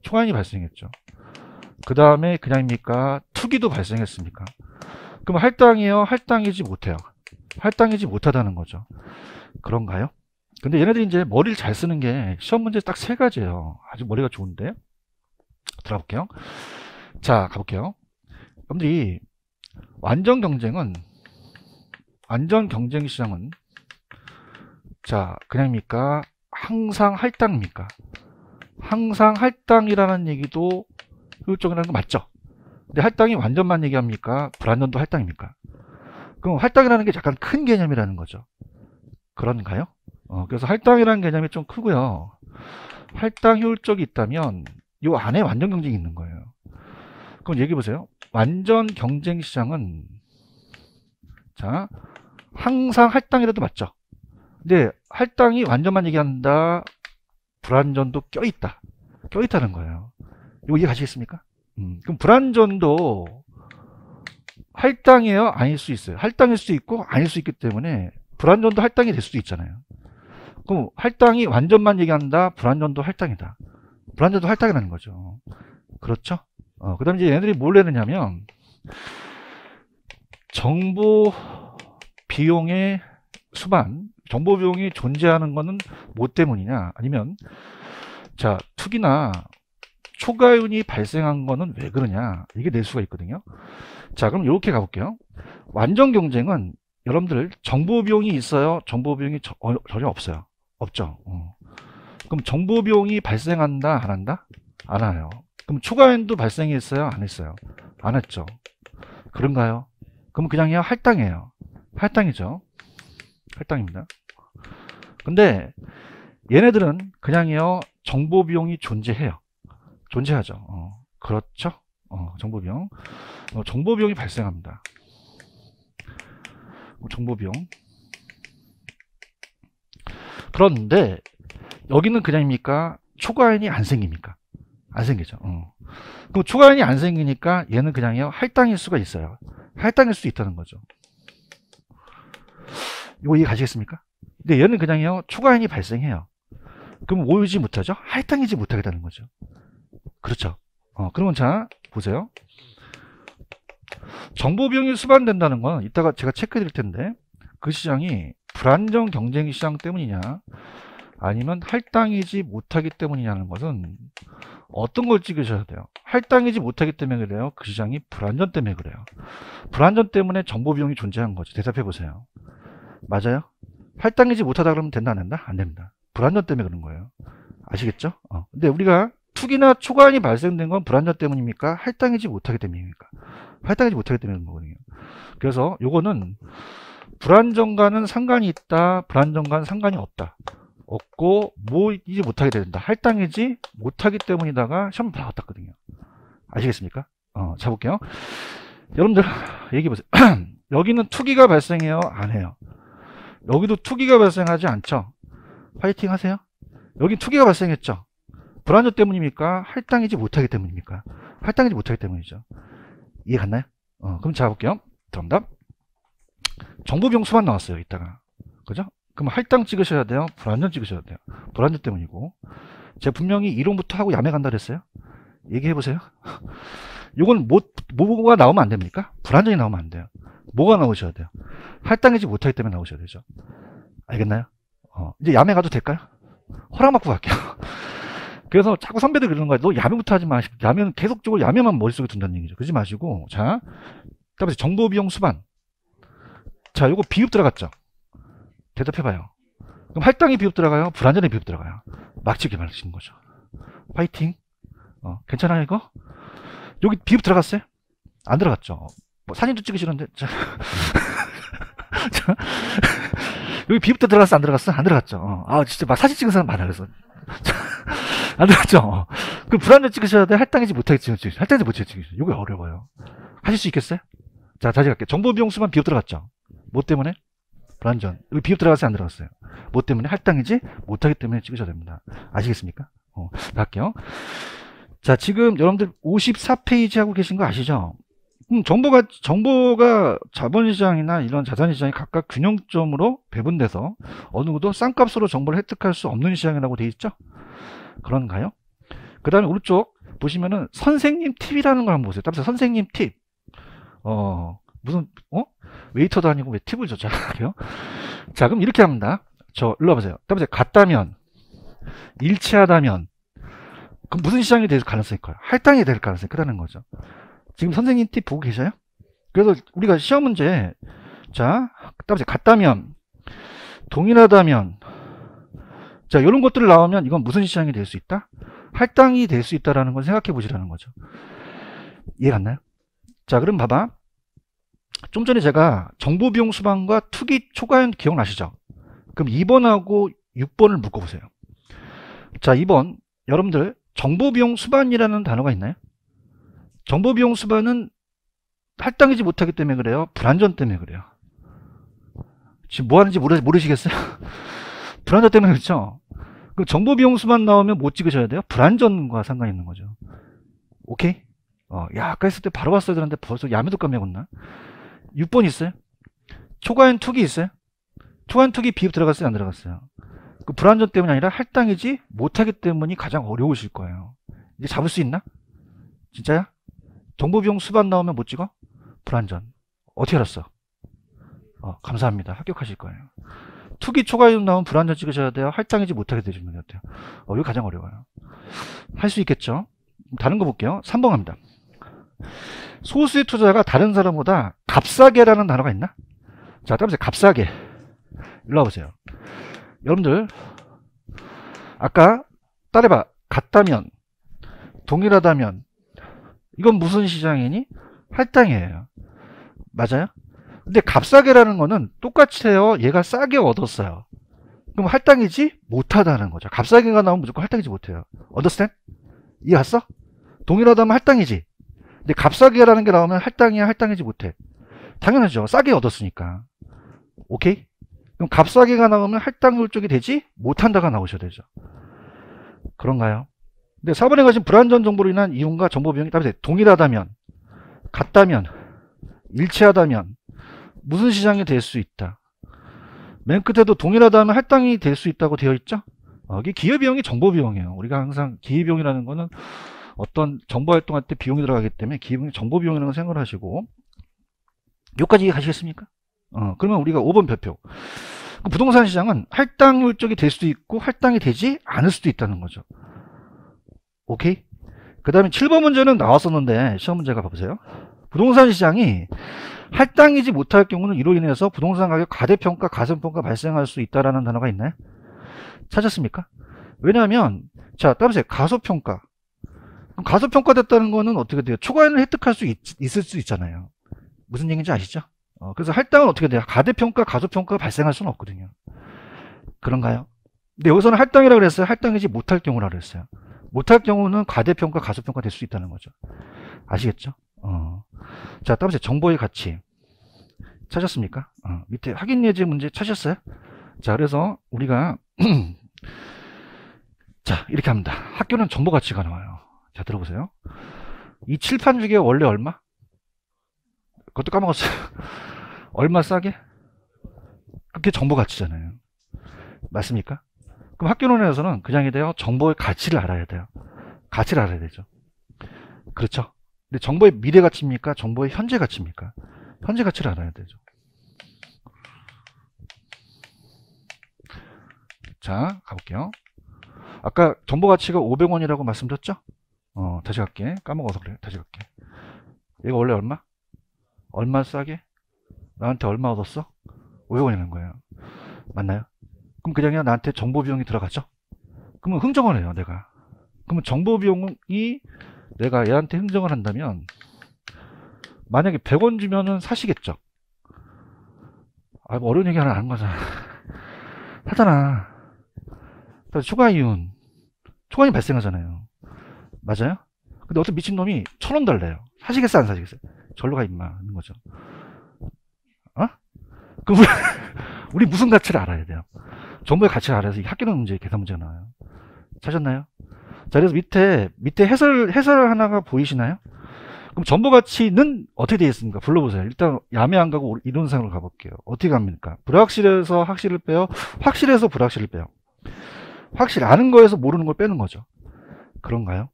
S1: 초과이 발생했죠. 그 다음에 그냥입니까? 투기도 발생했습니까? 그럼 할당이요? 할당이지 못해요. 할당이지 못하다는 거죠. 그런가요? 근데 얘네들이 이제 머리를 잘 쓰는 게 시험 문제 딱 세 가지예요. 아주 머리가 좋은데. 들어볼게요. 자, 가볼게요. 여러분들이 완전 경쟁은 완전 경쟁 시장은 자, 그냥입니까? 항상 할당입니까? 항상 할당이라는 얘기도 효율적이라는 거 맞죠? 근데 할당이 완전만 얘기합니까? 불완전도 할당입니까? 그럼 할당이라는 게 약간 큰 개념이라는 거죠. 그런가요? 어, 그래서 할당이라는 개념이 좀 크고요. 할당 효율적이 있다면 이 안에 완전 경쟁이 있는 거예요. 그럼 얘기해 보세요. 완전 경쟁 시장은 자 항상 할당이라도 맞죠. 근데 할당이 완전만 얘기한다. 불안전도 껴있다. 껴있다는 거예요. 이거 이해 가시겠습니까? 음, 그럼 불안전도 할당이에요? 아닐 수 있어요. 할당일 수도 있고 아닐 수 있기 때문에 불완전도 할당이 될 수도 있잖아요. 그럼 할당이 완전만 얘기한다. 불완전도 할당이다. 불완전도 할당이라는 거죠. 그렇죠? 어, 그 다음에 이제 얘네들이 뭘 내느냐면 정보 비용의 수반, 정보 비용이 존재하는 거는 뭐 때문이냐? 아니면 자, 투기나 초가윤이 발생한 거는 왜 그러냐 이게 낼 수가 있거든요 자 그럼 이렇게 가볼게요 완전 경쟁은 여러분들 정보 비용이 있어요 정보 비용이 저, 어, 전혀 없어요 없죠 어. 그럼 정보 비용이 발생한다 안 한다 안와요 그럼 초과연도 발생했어요 안 했어요 안 했죠 그런가요 그럼 그냥 요 할당이에요 할당이죠 할당입니다 근데 얘네들은 그냥요 정보 비용이 존재해요 존재하죠. 어, 그렇죠? 어, 정보비 어, 정보비이 발생합니다. 어, 정보비 그런데 여기는 그냥입니까? 초과인이 안 생깁니까? 안 생기죠. 어. 그럼 초과인이 안 생기니까 얘는 그냥요 할당일 수가 있어요. 할당일 수도 있다는 거죠. 이거 이해 가시겠습니까? 근데 얘는 그냥요 초과인이 발생해요. 그럼 오유지 못하죠? 할당이지 못하게 되는 거죠. 그렇죠. 어, 그러면 자, 보세요. 정보 비용이 수반된다는 건 이따가 제가 체크해 드릴 텐데 그 시장이 불안정 경쟁 시장 때문이냐 아니면 할당이지 못하기 때문이냐는 것은 어떤 걸 찍으셔야 돼요 할당이지 못하기 때문에 그래요 그 시장이 불안전 때문에 그래요 불안전 때문에 정보 비용이 존재한 거지 대답해 보세요 맞아요 할당이지 못하다 그러면 된다 안 된다 안 됩니다 불안전 때문에 그런 거예요 아시겠죠 어. 근데 우리가 투기나 초과이 발생된 건 불안전 때문입니까? 할당이지 못하게 때문입니까? 할당이지 못하게 되는 거거든요. 그래서 요거는 불안정과는 상관이 있다, 불안정과는 상관이 없다. 없고 뭐이지 못하게 된다. 할당이지 못하기 때문이다가 시험 나왔다거든요. 아시겠습니까? 어, 자 볼게요. 여러분들 얘기해 보세요. 여기는 투기가 발생해요, 안 해요. 여기도 투기가 발생하지 않죠. 화이팅 하세요. 여기 투기가 발생했죠. 불안전 때문입니까? 할당이지 못하기 때문입니까? 할당이지 못하기 때문이죠. 이해 갔나요? 어, 그럼 자 볼게요. 정답. 정보 병수만 나왔어요. 이따가. 그죠? 그럼 할당 찍으셔야 돼요. 불안전 찍으셔야 돼요. 불안전 때문이고. 제가 분명히 이론부터 하고 야매 간다 그랬어요. 얘기해 보세요. 요건 뭐, 뭐가 나오면 안 됩니까? 불안전이 나오면 안 돼요. 뭐가 나오셔야 돼요? 할당이지 못하기 때문에 나오셔야 되죠. 알겠나요? 어, 이제 야매 가도 될까요? 허락 받고 갈게요. 그래서 자꾸 선배들 그러는 거야. 너 야매부터 하지 마 야매는 계속적으로 야매만 머릿속에 둔다는 얘기죠. 그러지 마시고. 자, 다음에 정보비용 수반. 자, 요거 비읍 들어갔죠? 대답해봐요. 그럼 할당이 비읍 들어가요? 불안전에 비읍 들어가요? 막치개발하시는 거죠. 파이팅. 어, 괜찮아요, 이거? 여기 비읍 들어갔어요? 안 들어갔죠? 뭐 사진도 찍으시는데. 자. 자. 여기 비읍도 들어갔어? 안 들어갔어? 안 들어갔죠. 어. 아, 진짜 막 사진 찍은 사람 많아. 그래서. 안 들어갔죠. 어. 그 불안전 찍으셔야 돼. 할당이지 못하게 찍으시 할당이지 못하게 찍으시요게 어려워요. 하실 수 있겠어요? 자, 다시 갈게요. 정보 비용수만 비읍 들어갔죠. 뭐 때문에? 불안전. 여기 비읍 들어갔어요? 안 들어갔어요? 뭐 때문에? 할당이지 못하기 때문에 찍으셔야 됩니다. 아시겠습니까? 어, 갈게요. 자, 지금 여러분들 54페이지 하고 계신 거 아시죠? 음, 정보가 정보가 자본시장이나 이런 자산시장이 각각 균형점으로 배분돼서 어느 누구도 쌍값으로 정보를 획득할 수 없는 시장이라고 돼 있죠. 그런가요? 그 다음에 오른쪽 보시면은 선생님 팁이라는 걸 한번 보세요. 따라서 선생님 팁. 어, 무슨, 어? 웨이터도 아니고 왜 팁을 줬죠? 자, 그럼 이렇게 합니다. 저, 일로 와보세요. 따라서 같다면, 일치하다면, 그럼 무슨 시장이 될 가능성이 커요? 할당이 될 가능성이 크다는 거죠. 지금 선생님 팁 보고 계셔요? 그래서 우리가 시험 문제 자, 다 같다면 동일하다면 자, 이런 것들 나오면 이건 무슨 시장이 될 수 있다? 할당이 될 수 있다라는 걸 생각해 보시라는 거죠. 이해 갔나요? 자, 그럼 봐봐. 좀 전에 제가 정보 비용 수방과 투기 초과연 기억나시죠? 그럼 2번하고 6번을 묶어보세요. 자, 2번. 여러분들, 정보 비용 수반이라는 단어가 있나요? 정보비용 수반은 할당이지 못하기 때문에 그래요. 불안전 때문에 그래요. 지금 뭐 하는지 모르, 모르시겠어요? 불안전 때문에 그렇죠? 그 정보비용 수만 나오면 못 찍으셔야 돼요. 불안전과 상관이 있는 거죠. 오케이? 어, 야, 아까 했을 때 바로 봤어야 되는데 벌써 야매도 까매었나? 6번 있어요? 초과연 투기 있어요? 초과연 투기 비입 들어갔어요? 안 들어갔어요? 그 불안전 때문이 아니라 할당이지 못하기 때문이 가장 어려우실 거예요. 이제 잡을 수 있나? 진짜야? 동부비용 수반 나오면 못 찍어? 불완전. 어떻게 알았어? 어, 감사합니다. 합격하실 거예요. 투기 초과이윤 나오면 불완전 찍으셔야 돼요. 할당이지 못하게 되시면 어때요? 어, 이거 가장 어려워요. 할 수 있겠죠? 다른 거 볼게요. 3번 갑니다. 소수의 투자가 다른 사람보다 값싸게라는 단어가 있나? 자, 따라보 값싸게. 일로 와보세요. 여러분들, 아까 따라해봐. 같다면, 동일하다면, 이건 무슨 시장이니? 할당이에요. 맞아요? 근데 값싸게라는 거는 똑같아요. 얘가 싸게 얻었어요. 그럼 할당이지 못하다는 거죠. 값싸게가 나오면 무조건 할당이지 못해요. u n d e 이해갔어? 동일하다면 할당이지. 근데 값싸게라는 게 나오면 할당이야 할당이지 못해. 당연하죠. 싸게 얻었으니까. 오케이? 그럼 값싸게가 나오면 할당률 쪽이 되지 못한다가 나오셔야 되죠. 그런가요? 근데 4번에 가신 불완전 정보로 인한 이용과 정보 비용이 따로 동일하다면 같다면 일치하다면 무슨 시장이 될 수 있다. 맨 끝에도 동일하다면 할당이 될 수 있다고 되어 있죠. 어, 이게 기여비용이 정보비용이에요. 우리가 항상 기여비용이라는 거는 어떤 정보활동할 때 비용이 들어가기 때문에 기여비용이 정보비용이라는 걸 생각을 하시고 여기까지 가시겠습니까? 어, 그러면 우리가 5번 별표 그 부동산 시장은 할당 물적이 될 수도 있고 할당이 되지 않을 수도 있다는 거죠. 오케이? 그 다음에 7번 문제는 나왔었는데 시험 문제가 봐보세요. 부동산 시장이 할당이지 못할 경우는 이로 인해서 부동산 가격 과대평가, 가슴평가 발생할 수 있다라는 단어가 있나요? 찾았습니까? 왜냐하면 자 따라보세요. 가소평가. 가소평가됐다는 거는 어떻게 돼요? 초과에는 획득할 수 있, 을수 있잖아요. 무슨 얘기인지 아시죠? 어, 그래서 할당은 어떻게 돼요? 가대평가, 가소평가 발생할 수는 없거든요. 그런가요? 근데 여기서는 할당이라고 그랬어요. 할당이지 못할 경우라고 그랬어요. 못할 경우는 과대평가, 가소평가 될 수 있다는 거죠. 아시겠죠? 어. 자, 다음에 정보의 가치. 찾았습니까? 어, 밑에 확인 예제 문제 찾으셨어요? 자, 그래서 우리가 자, 이렇게 합니다. 학교는 정보 가치가 나와요. 자, 들어보세요. 이 칠판 주기에 원래 얼마? 그것도 까먹었어요. 얼마 싸게? 그게 정보 가치잖아요. 맞습니까? 그럼 학교론에서는 그냥이 돼요. 정보의 가치를 알아야 돼요. 가치를 알아야 되죠. 그렇죠. 근데 정보의 미래 가치입니까? 정보의 현재 가치입니까? 현재 가치를 알아야 되죠. 자, 가볼게요. 아까 정보 가치가 500원이라고 말씀드렸죠? 어, 다시 갈게. 까먹어서 그래요. 다시 갈게. 이거 원래 얼마? 얼마 싸게? 나한테 얼마 얻었어? 500원이라는 거예요. 맞나요? 그럼 그냥 나한테 정보 비용이 들어가죠. 그러면 흥정을 해요, 내가. 그러면 정보 비용이 내가 얘한테 흥정을 한다면 만약에 100원 주면은 사시겠죠. 아, 뭐 어려운 얘기 하나 하는 거잖아. 하잖아. 그래서 초과 이윤. 초과 이윤 발생하잖아요. 맞아요? 근데 어떤 미친놈이 천원 달래요. 사시겠어, 안 사시겠어요? 절로 가, 임마. 하는 거죠. 어? 그 우리, 우리 무슨 가치를 알아야 돼요? 정부의 가치를 알아서 학교 는 문제, 계산 문제가 나와요. 찾았나요? 자, 그래서 밑에, 밑에 해설, 해설 하나가 보이시나요? 그럼 정보 가치는 어떻게 되어 습니까 불러보세요. 일단 야매 안 가고 이론상으로 가볼게요. 어떻게 갑니까? 불확실에서 확실을 빼요. 확실에서 불확실을 빼요. 확실 아는 거에서 모르는 걸 빼는 거죠. 그런가요?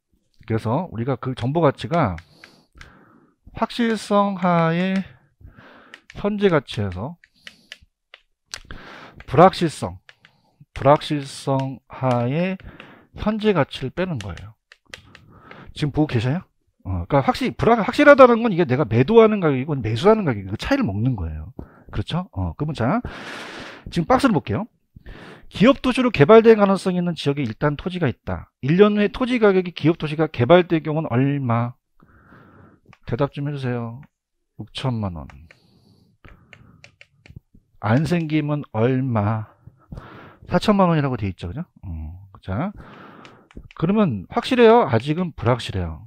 S1: 그래서 우리가 그 정보 가치가 확실성 하의 현재 가치에서 불확실성 불확실성 하에 현재 가치를 빼는 거예요. 지금 보고 계세요? 어, 그러니까 확실 불확 확실하다는 건 이게 내가 매도하는 가격이고 매수하는 가격이고 그 차이를 먹는 거예요. 그렇죠? 어, 그러면 자 지금 박스를 볼게요. 기업 도시로 개발될 가능성 이 있는 지역에 일단 토지가 있다. 1년 후에 토지 가격이 기업 도시가 개발될 경우는 얼마? 대답 좀 해주세요. 6천만 원. 안 생기면 얼마? 4천만 원이라고 돼 있죠. 그죠? 어, 자, 그러면 확실해요? 아직은 불확실해요.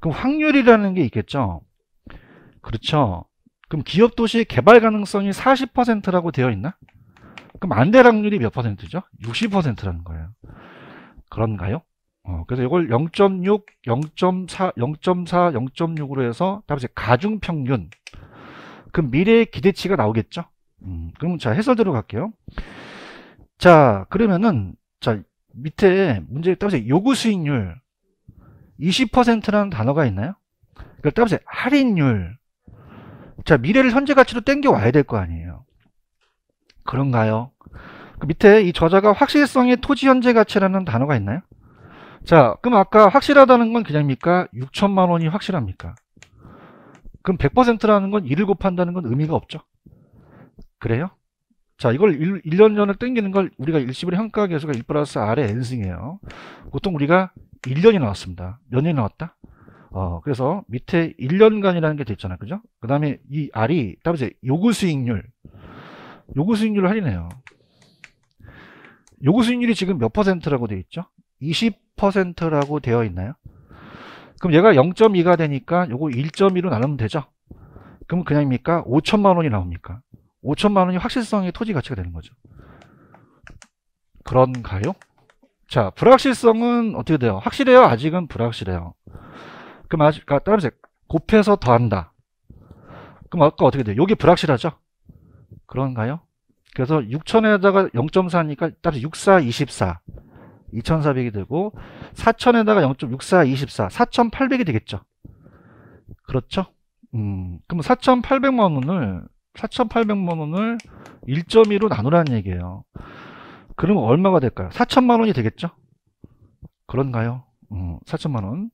S1: 그럼 확률이라는 게 있겠죠? 그렇죠. 그럼 기업 도시 개발 가능성이 40%라고 되어 있나? 그럼 안 될 확률이 몇 퍼센트죠? 60%라는 거예요. 그런가요? 어, 그래서 이걸 0.6, 0.4, 0.4, 0.6으로 해서 다음 이 가중 평균. 그 미래의 기대치가 나오겠죠? 음, 그럼 자 해설대로 갈게요. 자, 그러면은, 자, 밑에 문제 따보세요. 요구 수익률 20%라는 단어가 있나요? 그걸 따보세요. 할인율. 자, 미래를 현재 가치로 땡겨와야 될 거 아니에요. 그런가요? 그 밑에 이 저자가 확실성의 토지 현재 가치라는 단어가 있나요? 자, 그럼 아까 확실하다는 건 그냥입니까? 6천만 원이 확실합니까? 그럼 100%라는 건 1을 곱한다는 건 의미가 없죠. 그래요? 자 이걸 1, 1년 전을 땡기는 걸 우리가 일시불의 현가계수가 1 플러스 R의 N승이에요. 보통 우리가 1년이 나왔습니다. 몇 년이 나왔다? 어, 그래서 밑에 1년간이라는 게됐잖아요 그죠? 그 다음에 이 R이 따라서 요구 수익률. 요구 수익률을 할인해요. 요구 수익률이 지금 몇 퍼센트라고 되어 있죠? 20%라고 되어 있나요? 그럼 얘가 0.2가 되니까 요거 1.2로 나누면 되죠? 그럼 그냥입니까? 5천만 원이 나옵니까? 5천만 원이 확실성의 토지 가치가 되는 거죠. 그런가요? 자, 불확실성은 어떻게 돼요? 확실해요? 아직은 불확실해요. 그럼 아직, 그니까 아, 따라서 곱해서 더한다. 그럼 아까 어떻게 돼요? 여기 불확실하죠? 그런가요? 그래서 6천에다가 0.4니까 따라서 6, 4, 24. 2,400이 되고 4천에다가 0.64, 24. 4,800이 되겠죠. 그렇죠? 음, 그럼 4,800만 원을 4,800만 원을 1.2로 나누라는 얘기예요. 그러면 얼마가 될까요? 4천만 원이 되겠죠? 그런가요? 음, 4천만 원.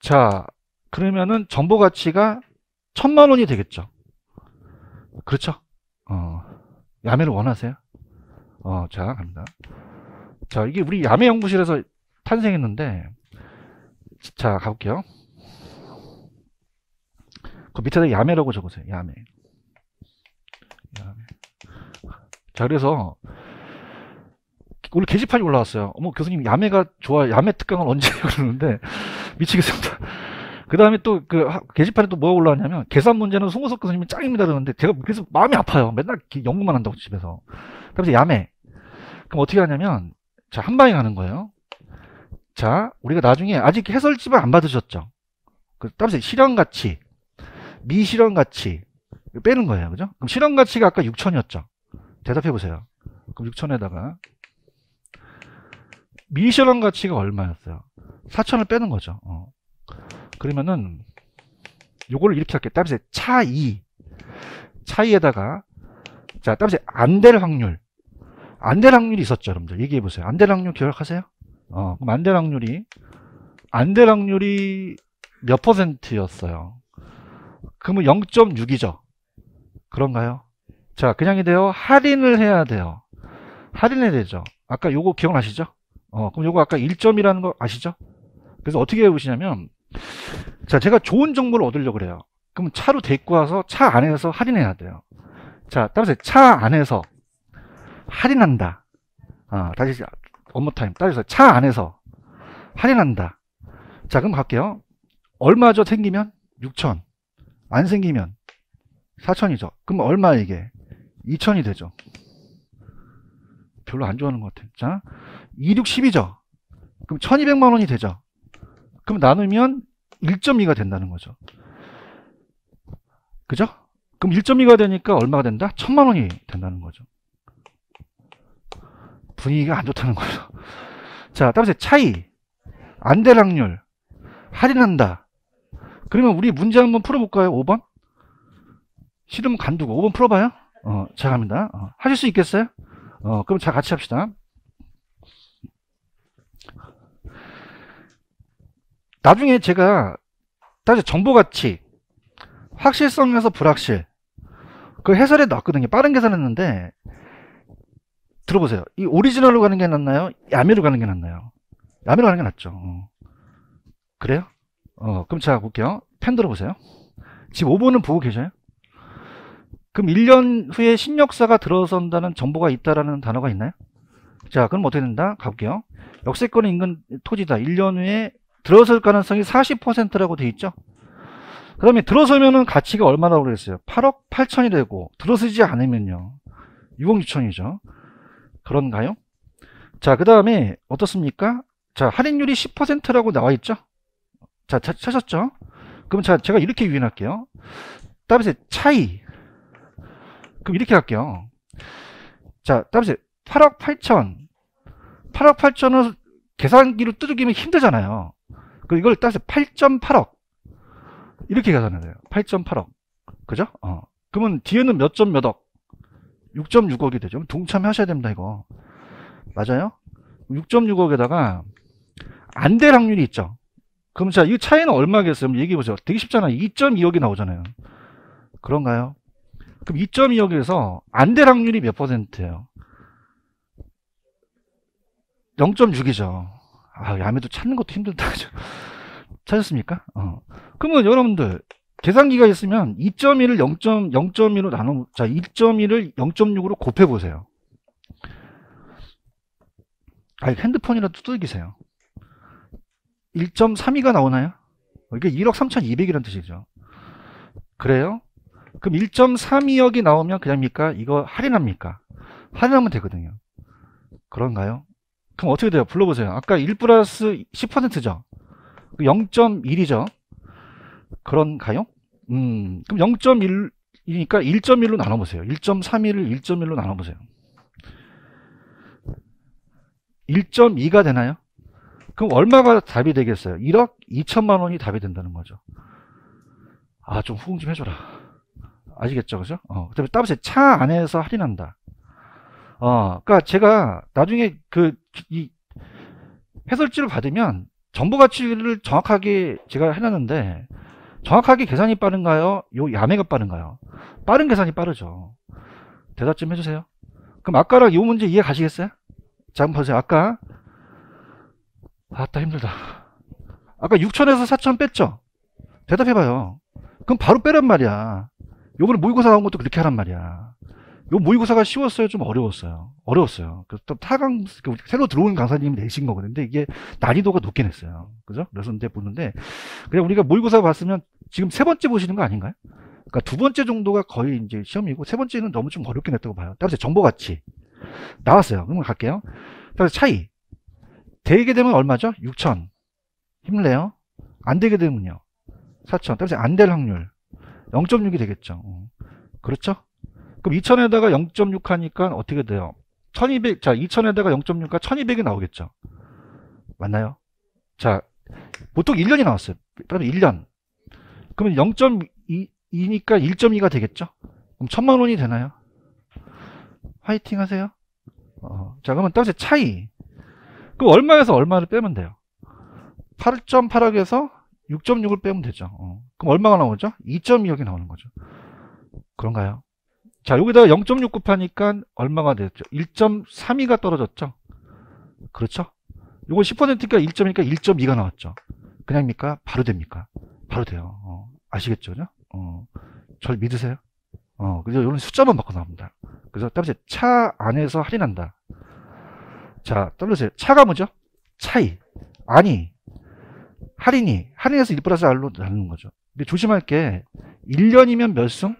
S1: 자, 그러면은 정보 가치가 천만 원이 되겠죠? 그렇죠? 어, 야매를 원하세요? 어, 자, 갑니다. 자, 이게 우리 야매 연구실에서 탄생했는데, 자, 가볼게요. 그 밑에다 야매라고 적으세요, 야매. 자, 그래서 오늘 게시판이 올라왔어요. 어머 교수님 야매가 좋아 야매 특강은 언제 그러는데 미치겠습니다. 그 다음에 또 그 게시판에 또 뭐가 올라왔냐면 계산 문제는 송호석 교수님이 짱입니다 그러는데 제가 그래서 마음이 아파요. 맨날 연구만 한다고 집에서. 그래서 야매. 그럼 어떻게 하냐면 자한 방에 가는 거예요. 자 우리가 나중에 아직 해설집을 안 받으셨죠. 그 다음에 실현 가치, 미실현 가치, 빼는 거예요. 그죠? 그럼 실현 가치가 아까 6천이었죠. 대답해 보세요. 그럼 6천에다가 미실현 가치가 얼마였어요? 4천을 빼는 거죠. 어. 그러면은 요거를 이렇게 할게요. 따라서 차이 차이에다가 자 따라서 안될 확률 안 될 확률이 있었죠, 여러분들. 얘기해 보세요. 안 될 확률 기억하세요? 어, 그럼 안될 확률이 안 될 확률이 몇 퍼센트였어요? 그러면 0.6이죠. 그런가요? 자, 그냥이 돼요. 할인을 해야 돼요. 할인해야 되죠. 아까 요거 기억나시죠? 어, 그럼 요거 아까 1점이라는 거 아시죠? 그래서 어떻게 해보시냐면, 자, 제가 좋은 정보를 얻으려고 그래요. 그럼 차로 데리고 와서 차 안에서 할인해야 돼요. 자, 따라서 차 안에서 할인한다. 아, 다시 업무 타임. 따라서 차 안에서 할인한다. 자, 그럼 갈게요. 얼마죠? 생기면 6천. 안 생기면 4천이죠. 그럼 얼마 이게? 2천이 되죠. 별로 안 좋아하는 것 같아요. 자, 260이죠. 그럼 1200만 원이 되죠. 그럼 나누면 1.2가 된다는 거죠. 그죠? 그럼 1.2가 되니까 얼마가 된다? 1000만 원이 된다는 거죠. 분위기가 안 좋다는 거죠. 자, 다음에 차이, 안대락률 할인한다. 그러면 우리 문제 한번 풀어볼까요? 5번? 싫으면 간두고 5번 풀어봐요. 어, 제가 합니다. 어, 하실 수 있겠어요? 어, 그럼 자 같이 합시다. 나중에 제가 다시 정보가치 확실성에서 불확실 그 해설에 넣었거든요 빠른 계산했는데 들어보세요. 이 오리지널로 가는 게 낫나요? 야매로 가는 게 낫나요? 야매로 가는 게 낫죠. 어. 그래요? 어, 그럼 제가 볼게요. 펜 들어보세요. 지금 5번은 보고 계셔요? 그럼 1년 후에 신역사가 들어선다는 정보가 있다라는 단어가 있나요? 자, 그럼 어떻게 된다? 가볼게요. 역세권 인근 토지다. 1년 후에 들어설 가능성이 40%라고 돼 있죠. 그다음에 들어서면은 가치가 얼마라고 그랬어요? 8억 8천이 되고 들어서지 않으면요. 6억 6천이죠. 그런가요? 자, 그다음에 어떻습니까? 자, 할인율이 10%라고 나와 있죠. 자, 찾, 찾았죠? 그럼 자, 제가 이렇게 유인할게요. 따라서 차이 그럼 이렇게 갈게요. 자, 따보세 8억 8천. 8억 8천은 계산기로 뜯어기면 힘들잖아요. 그 이걸 따보세 8.8억. 이렇게 계산해요. 8.8억. 그죠? 어. 그러면 뒤에는 몇 점 몇억? 6.6억이 되죠. 동참하셔야 됩니다, 이거. 맞아요? 6.6억에다가 안 될 확률이 있죠. 그럼 자, 이 차이는 얼마겠어요? 얘기해보세요. 되게 쉽잖아요. 2.2억이 나오잖아요. 그런가요? 그럼 2.2억에서 안 될 확률이 몇 퍼센트예요? 0.6이죠. 아, 야매도 찾는 것도 힘들다. 찾았습니까? 어. 그러면 여러분들 계산기가 있으면 2.1을 0.0.1로 나눠 자 1.1을 0.6으로 곱해 보세요. 아 핸드폰이라도 두들기세요. 1.32가 나오나요? 이게 1억 3,200이라는 뜻이죠. 그래요? 그럼 1.32억이 나오면 그냥입니까? 이거 할인합니까? 할인하면 되거든요. 그런가요? 그럼 어떻게 돼요? 불러보세요. 아까 1 플러스 10%죠? 0.1이죠? 그런가요? 음, 그럼 0.1이니까 1.1로 나눠보세요. 1.31을 1.1로 나눠보세요. 1.2가 되나요? 그럼 얼마가 답이 되겠어요? 1억 2천만 원이 답이 된다는 거죠. 아, 좀 후궁 좀 해줘라. 아시겠죠? 그죠? 어, 그 다음에 따블세 차 안에서 할인한다. 어, 그니까 제가 나중에 그, 이, 해설지를 받으면 정보 가치를 정확하게 제가 해놨는데 정확하게 계산이 빠른가요? 요 야매가 빠른가요? 빠른 계산이 빠르죠. 대답 좀 해주세요. 그럼 아까랑 요 문제 이해 가시겠어요? 자, 한번 보세요. 아까 아따 힘들다. 아까 6천에서 4천 뺐죠? 대답해봐요. 그럼 바로 빼란 말이야. 요번에 모의고사 나온 것도 그렇게 하란 말이야. 요 모의고사가 쉬웠어요? 좀 어려웠어요? 어려웠어요. 그래서 또 타강, 그 새로 들어온 강사님이 내신 거거든요. 근데 이게 난이도가 높게 냈어요. 그죠? 그래서 근데 보는데, 그냥 우리가 모의고사 봤으면 지금 세 번째 보시는 거 아닌가요? 그러니까 두 번째 정도가 거의 이제 시험이고, 세 번째는 너무 좀 어렵게 냈다고 봐요. 따라서 정보 같이 나왔어요. 그러면 갈게요. 따라서 차이. 되게 되면 얼마죠? 6천. 힘내요. 안 되게 되면요. 4천. 따라서 안 될 확률. 0.6이 되겠죠. 어. 그렇죠? 그럼 2000에다가 0.6 하니까 어떻게 돼요? 1200, 자, 2000에다가 0.6가 1200이 나오겠죠. 맞나요? 자, 보통 1년이 나왔어요. 그러면 1년. 그러면 0.2니까 1.2가 되겠죠? 그럼 천만 원이 되나요? 화이팅 하세요. 어, 자, 그러면 따로 차이. 그 얼마에서 얼마를 빼면 돼요? 8.8억에서 6.6을 빼면 되죠. 어. 그럼 얼마가 나오죠? 2.2억이 나오는 거죠. 그런가요? 자, 여기다가 0.6 곱하니까 얼마가 됐죠? 1.32가 떨어졌죠? 그렇죠? 이거 10%니까 1점니까 1.2가 나왔죠. 그냥입니까? 바로 됩니까? 바로 돼요. 어. 아시겠죠? 그죠? 어. 절 믿으세요? 어, 그래서 요런 숫자만 바꿔 나옵니다. 그래서 따로차 안에서 할인한다. 자, 따로 보세요 차가 뭐죠? 차이. 아니, 할인이 할인해서 1 플러스 R로 나누는 거죠. 근데 조심할 게 1년이면 몇 승?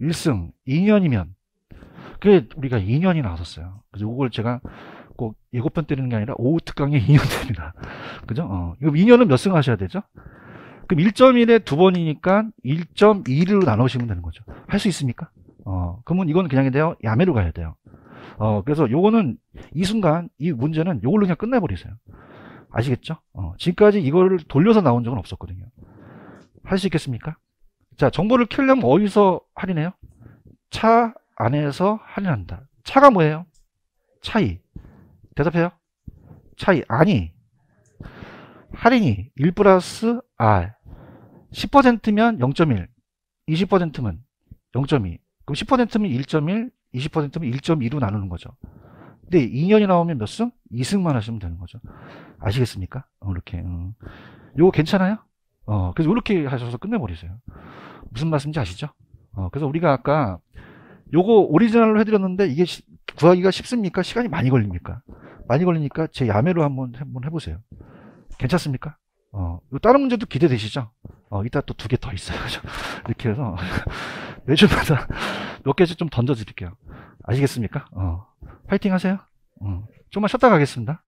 S1: 1승 2년이면 그게 우리가 2년이 나왔었어요. 그래서 그걸 제가 꼭 예고편 때리는 게 아니라 오후 특강에 2년 됩니다. 그죠? 어. 그럼 2년은 몇 승 하셔야 되죠? 그럼 1.1에 두 번이니까 1.21로 나누시면 되는 거죠. 할 수 있습니까? 어, 그러면 이건 그냥 돼요. 야매로 가야 돼요. 어, 그래서 요거는 이 순간 이 문제는 요걸로 그냥 끝내버리세요. 아시겠죠? 어, 지금까지 이거를 돌려서 나온 적은 없었거든요. 할 수 있겠습니까? 자, 정보를 킬려면 어디서 할인해요? 차 안에서 할인한다. 차가 뭐예요? 차이. 대답해요? 차이. 아니. 할인이 1 플러스 R. 10%면 0.1. 20%면 0.2. 그럼 10%면 1.1, 20%면 1.2로 나누는 거죠. 근데 2년이 나오면 몇 승? 2승만 하시면 되는 거죠. 아시겠습니까? 어, 이렇게. 음. 요거 괜찮아요? 어, 그래서 이렇게 하셔서 끝내버리세요. 무슨 말씀인지 아시죠? 어, 그래서 우리가 아까 요거 오리지널로 해드렸는데 이게 시, 구하기가 쉽습니까? 시간이 많이 걸립니까? 많이 걸리니까 제 야매로 한번, 한번 해보세요. 괜찮습니까? 어, 다른 문제도 기대되시죠? 어, 이따 또 두 개 더 있어요. 이렇게 해서 매주마다 몇 개씩 좀 던져드릴게요. 아시겠습니까? 어. 파이팅 하세요. 어. 조만 쉬었다 가겠습니다.